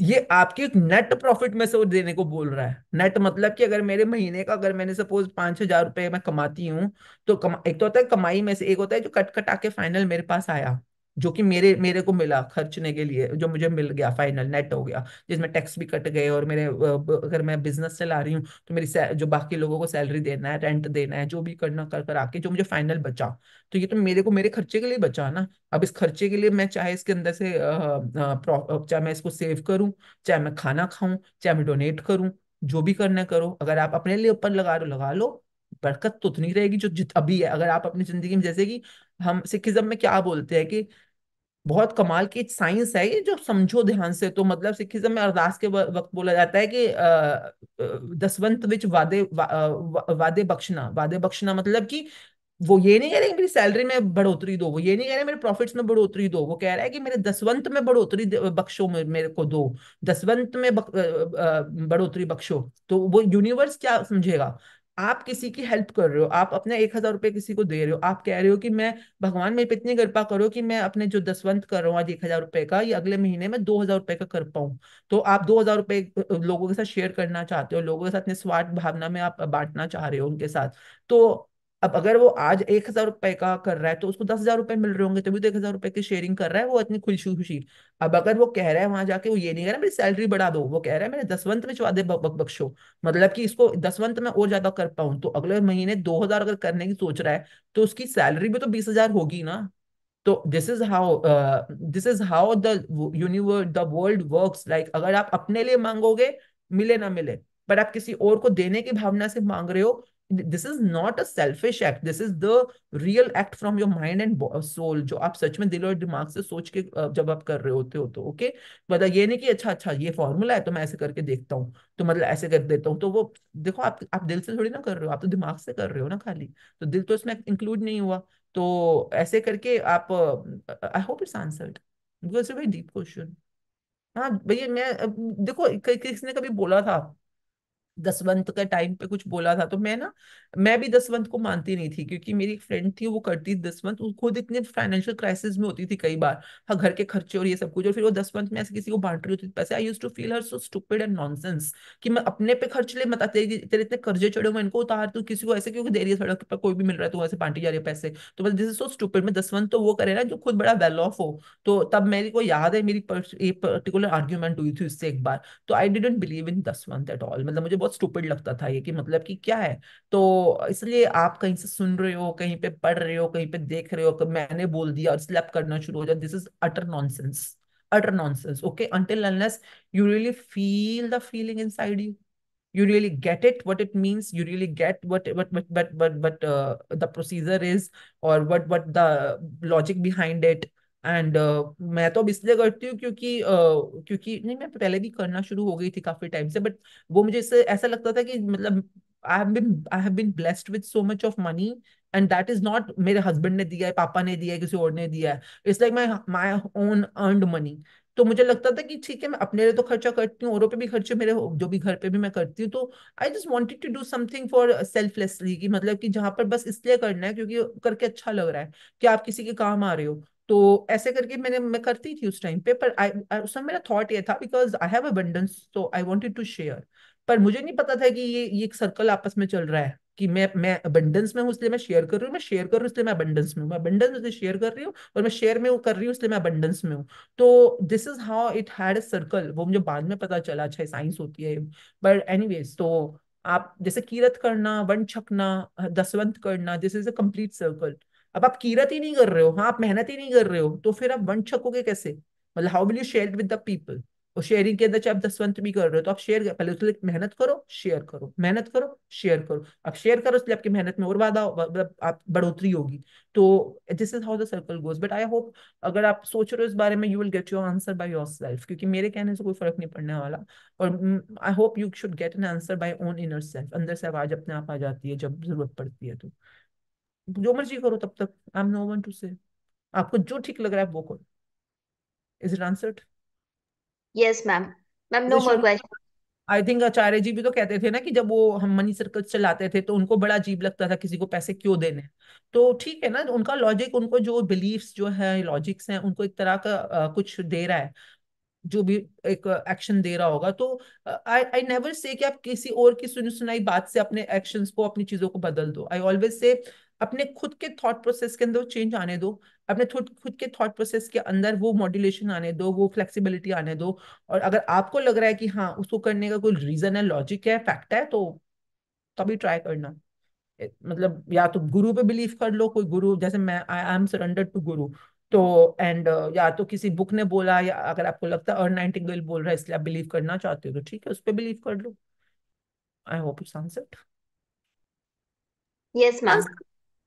ये आपके एक नेट प्रॉफिट में से वो देने को बोल रहा है नेट मतलब कि अगर मेरे महीने का अगर मैंने सपोज पांच हजार रुपए मैं कमाती हूँ तो कमा, एक तो होता है कमाई में से एक होता है जो कट कटा के फाइनल मेरे पास आया जो कि मेरे मेरे को मिला खर्चने के लिए जो मुझे मिल गया फाइनल नेट हो गया जिसमें टैक्स भी कट गए और मेरे अगर मैं बिजनेस चला रही हूँ तो मेरी जो बाकी लोगों को सैलरी देना है रेंट देना है जो भी करना कर कर आके जो मुझे फाइनल बचा तो ये तो मेरे को मेरे खर्चे के लिए बचा ना अब इस खर्चे के लिए मैं चाहे इसके अंदर से चाहे मैं इसको सेव करूँ चाहे मैं खाना खाऊं चाहे मैं डोनेट करूँ जो भी करना करो अगर आप अपने लिए ऊपर लगा लो लगा लो बरकत तो उतनी रहेगी जो जित अभी है अगर आप अपनी जिंदगी में जैसे कि हम सिखिज्म में क्या बोलते हैं कि बहुत कमाल की साइंस है ये जो समझो ध्यान से तो मतलब सिखिज्म में अरदास के वक्त बोला जाता है कि दसवंत विच वादे वा, वादे बख्शना वादे बख्शना मतलब कि वो ये नहीं कह रहे मेरी सैलरी में बढ़ोतरी दो वो ये नहीं कह रहे मेरे प्रॉफिट्स में बढ़ोतरी दो वो कह रहा है कि मेरे दसवंत में बढ़ोतरी बख्शो मेरे को दो दसवंत में बढ़ोतरी बख्शो तो वो यूनिवर्स क्या समझेगा आप किसी की हेल्प कर रहे हो आप अपने एक हजार रुपये किसी को दे रहे हो आप कह रहे हो कि मैं भगवान मेरे पे इतनी कृपा करो कि मैं अपने जो दसवंत कर रहा हूँ आज एक हजार रुपये का ये अगले महीने में दो हजार रुपये का कर पाऊँ तो आप दो हजार रुपये लोगों के साथ शेयर करना चाहते हो लोगों के साथ अपने स्वार्थ भावना में आप बांटना चाह रहे हो उनके साथ तो अब अगर वो आज एक हजार रुपए का कर रहा है तो उसको दस हजार रुपए मिल रहे होंगे तभी तो एक हजार रुपए की शेयरिंग कर रहा है वो इतनी खुशी खुशी अब अगर वो कह रहा है वहां जाके वो ये नहीं कह रहा मेरी सैलरी बढ़ा दो वो कह रहा है मेरे दसवंत में चुवा दे बख्शो मतलब कि इसको दसवंत में और ज्यादा कर पाऊं तो अगले महीने दो हजार अगर करने की सोच रहा है तो उसकी सैलरी भी तो बीस होगी ना तो this is how this is how the universe the world work like अगर आप अपने लिए मांगोगे मिले ना मिले पर आप किसी और को देने की भावना से मांग रहे हो this is not a selfish act this is the real act from your mind and soul जो आप सच में दिल और दिमाग से सोच के जब आप कर रहे होते हो तो ओके मतलब ये नहीं कि अच्छा अच्छा ये फॉर्मूला है तो मैं ऐसे करके देखता हूँ तो मतलब ऐसे कर देता हूँ तो वो देखो आप आप दिल से थोड़ी ना कर रहे हो आप तो दिमाग से कर रहे हो ना खाली तो दिल तो इसमें इंक्लूड नहीं हुआ तो ऐसे करके आप I hope it's answered because very deep question हाँ भैया मैं देखो किसने कभी बोला था दसवंत के टाइम पे कुछ बोला था तो मैं ना मैं भी दसवंत को मानती नहीं थी क्योंकि मेरी एक फ्रेंड थी वो करती दसवंत वो खुद इतने फाइनेंशियल क्राइसिस में होती थी कई बार हर हाँ, घर के खर्चे और ये सब कुछ और फिर वो दसवंत में ऐसे किसी को बांट रही होती थी पैसे I use to feel her so stupid and nonsense कि मैं अपने पे खर्च ले मत तेरे तेरे इतने कर्जे चढ़े मैं इनको उतार तू किसी को ऐसे क्योंकि दे रही है सड़क पर कोई भी मिल रहा है तो वैसे बांटी जा रही है पैसे तो बस दिस इज सो स्टूपिड मैं दसवंत तो वो करे ना जो खुद बड़ा वेल ऑफ हो तो तब मेरी को याद है मेरी पर्टिकुलर आर्ग्यूमेंट हुई थी उससे एक बार तो I didn't believe in dasvandh at all मतलब मुझे बहुत स्टूपिड लगता था ये कि मतलब कि क्या है तो इसलिए आप कहीं से सुन रहे हो कहीं पे पढ़ रहे हो कहीं पे देख रहे हो मैंने बोल दिया और इसलिए आप करना शुरू हो जाए this is utter nonsense utter nonsense okay until unless you really feel the feeling inside you you really get it what it means you really get what what what what what, what uh, the procedure is or what what the logic behind it and uh, मैं तो अब इसलिए करती हूँ क्योंकि uh, क्योंकि नहीं मैं पहले भी करना शुरू हो गई थी काफी टाइम से बट वो मुझे इससे ऐसा लगता था कि मतलब I have been I have been blessed with so much of money and that is not मेरे हस्बैंड ने दिया है पापा ने दिया है किसी और ने दिया है it's like my my own earned money तो मुझे लगता था कि ठीक है मैं अपने लिए तो खर्चा करती हूँ औरों पे भी खर्चे मेरे जो भी घर पे भी मैं करती हूँ तो I just wanted to do something for selflessly कि मतलब कि जहाँ पर बस इसलिए करना है क्योंकि करके अच्छा लग रहा है कि आप किसी के काम आ रहे हो तो ऐसे करके मैंने मैं करती थी उस टाइम पे पर आई उस समय मेरा थॉट ये था बिकॉज आई हैव अबंडेंस तो आई वांटेड टू शेयर पर मुझे नहीं पता था कि ये ये एक सर्कल आपस में चल रहा है कि मैं मैं अबंडेंस में हूँ इसलिए मैं शेयर कर रही हूँ मैं शेयर कर रही हूँ इसलिए मैं अबंडेंस में हूँ मैं अबंडेंस में शेयर कर रही हूँ और मैं शेयर में कर रही हूँ इसलिए मैं अबंडेंस में हूँ तो this is how it had a circle वो मुझे बाद में पता चला अच्छा साइंस होती है बट एनी तो आप जैसे कीरत करना वन छकना दसवंत करना this is a complete circle अब आप कीरत ही नहीं कर रहे हो हाँ आप मेहनत ही नहीं कर रहे हो तो फिर आप वन छकोगे कैसे मतलब how will you share with the people और शेयरिंग के अंदर चाहे आप दसवंत भी कर रहे हो तो आप शेयर पहले उसके लिए मेहनत करो शेयर करो मेहनत करो शेयर करो आप शेयर करो इसलिए आपकी मेहनत में और वादा आप बढ़ोतरी होगी तो this is how the circle goes but I hope अगर आप सोच रहे हो इस बारे में you will get your answer by yourself क्योंकि मेरे कहने से कोई फर्क नहीं पड़ने वाला और I hope you should get an answer by own inner self अंदर से आवाज अपने आप आ जाती है जब जरूरत पड़ती है तो जो मर्जी करो तब तक I am no one to say आपको जो ठीक लग रहा है वो करो is it answered yes ma'am ma'am no more question I think Acharya ji भी तो कहते थे ना कि जब वो हम मनी सर्कल चलाते थे तो उनको बड़ा अजीब लगता था किसी को पैसे क्यों देने तो ठीक है ना उनका लॉजिक उनको जो बिलीव्स जो है लॉजिक्स हैं उनको एक तरह का आ, कुछ दे रहा है जो भी एक एक्शन दे रहा होगा तो आई आई नेवर से कि आप किसी और की सुनी सुनाई बात से अपने एक्शंस को अपनी चीजों को बदल दो आई ऑलवेज से अपने खुद के थॉट प्रोसेस के अंदर चेंज आने दो अपने खुद खुद के थॉट प्रोसेस के अंदर वो मॉड्यूलेशन आने दो वो फ्लेक्सिबिलिटी आने दो और अगर आपको लग रहा है कि हाँ उसको करने का कोई रीजन है लॉजिक है फैक्ट है तो तभी ट्राई करना मतलब या तो गुरु पे बिलीव कर लो कोई गुरु जैसे मैं आई एम सरेंडर टू गुरु तो एंड uh, या तो किसी बुक ने बोला या अगर आपको लगता है अर्न नाइनटिंगल बोल रहा है इसलिए आप बिलीव करना चाहते हो तो ठीक है उस पर बिलीव कर लो I hope it's answered yes ma'am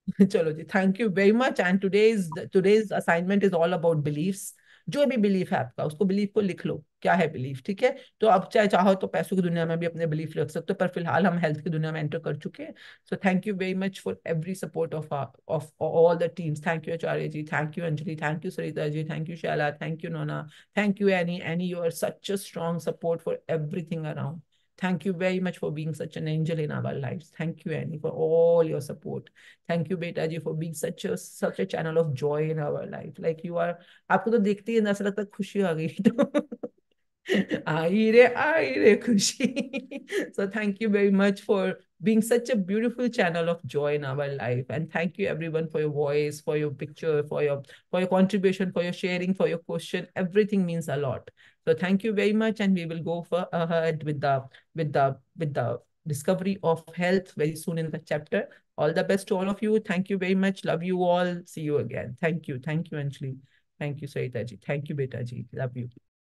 चलो जी thank you very much and today's today's assignment is all about beliefs जो भी बिलीफ है आपका उसको बिलीफ को लिख लो क्या है बिलीफ ठीक है तो अब चाहे चाहो तो पैसों की दुनिया में भी अपने बिलीफ रख सकते हो पर फिलहाल हम हेल्थ की दुनिया में एंटर कर चुके हैं so thank you very much for every support of of all the teams thank you Acharya ji thank you Anjali thank you Sarita ji thank you Shaila thank you Nona thank you Annie Annie you are such a strong support for everything around Thank you very much for being such an angel in our lives. Thank you, Annie, for all your support. Thank you, Betaji, for being such a such a channel of joy in our life. Like you are, आपको तो देखते ही ना ऐसा लगता खुशी आ गई तो आई रे आई रे खुशी so thank you very much for being such a beautiful channel of joy in our life and thank you everyone for your voice for your picture for your for your contribution for your sharing for your question everything means a lot so thank you very much, and we will go for ahead with the with the with the discovery of health very soon in the chapter. All the best to all of you. Thank you very much. Love you all. See you again. Thank you. Thank you, Anjali. Thank you, Saritaji. Thank you, Betaji. Love you.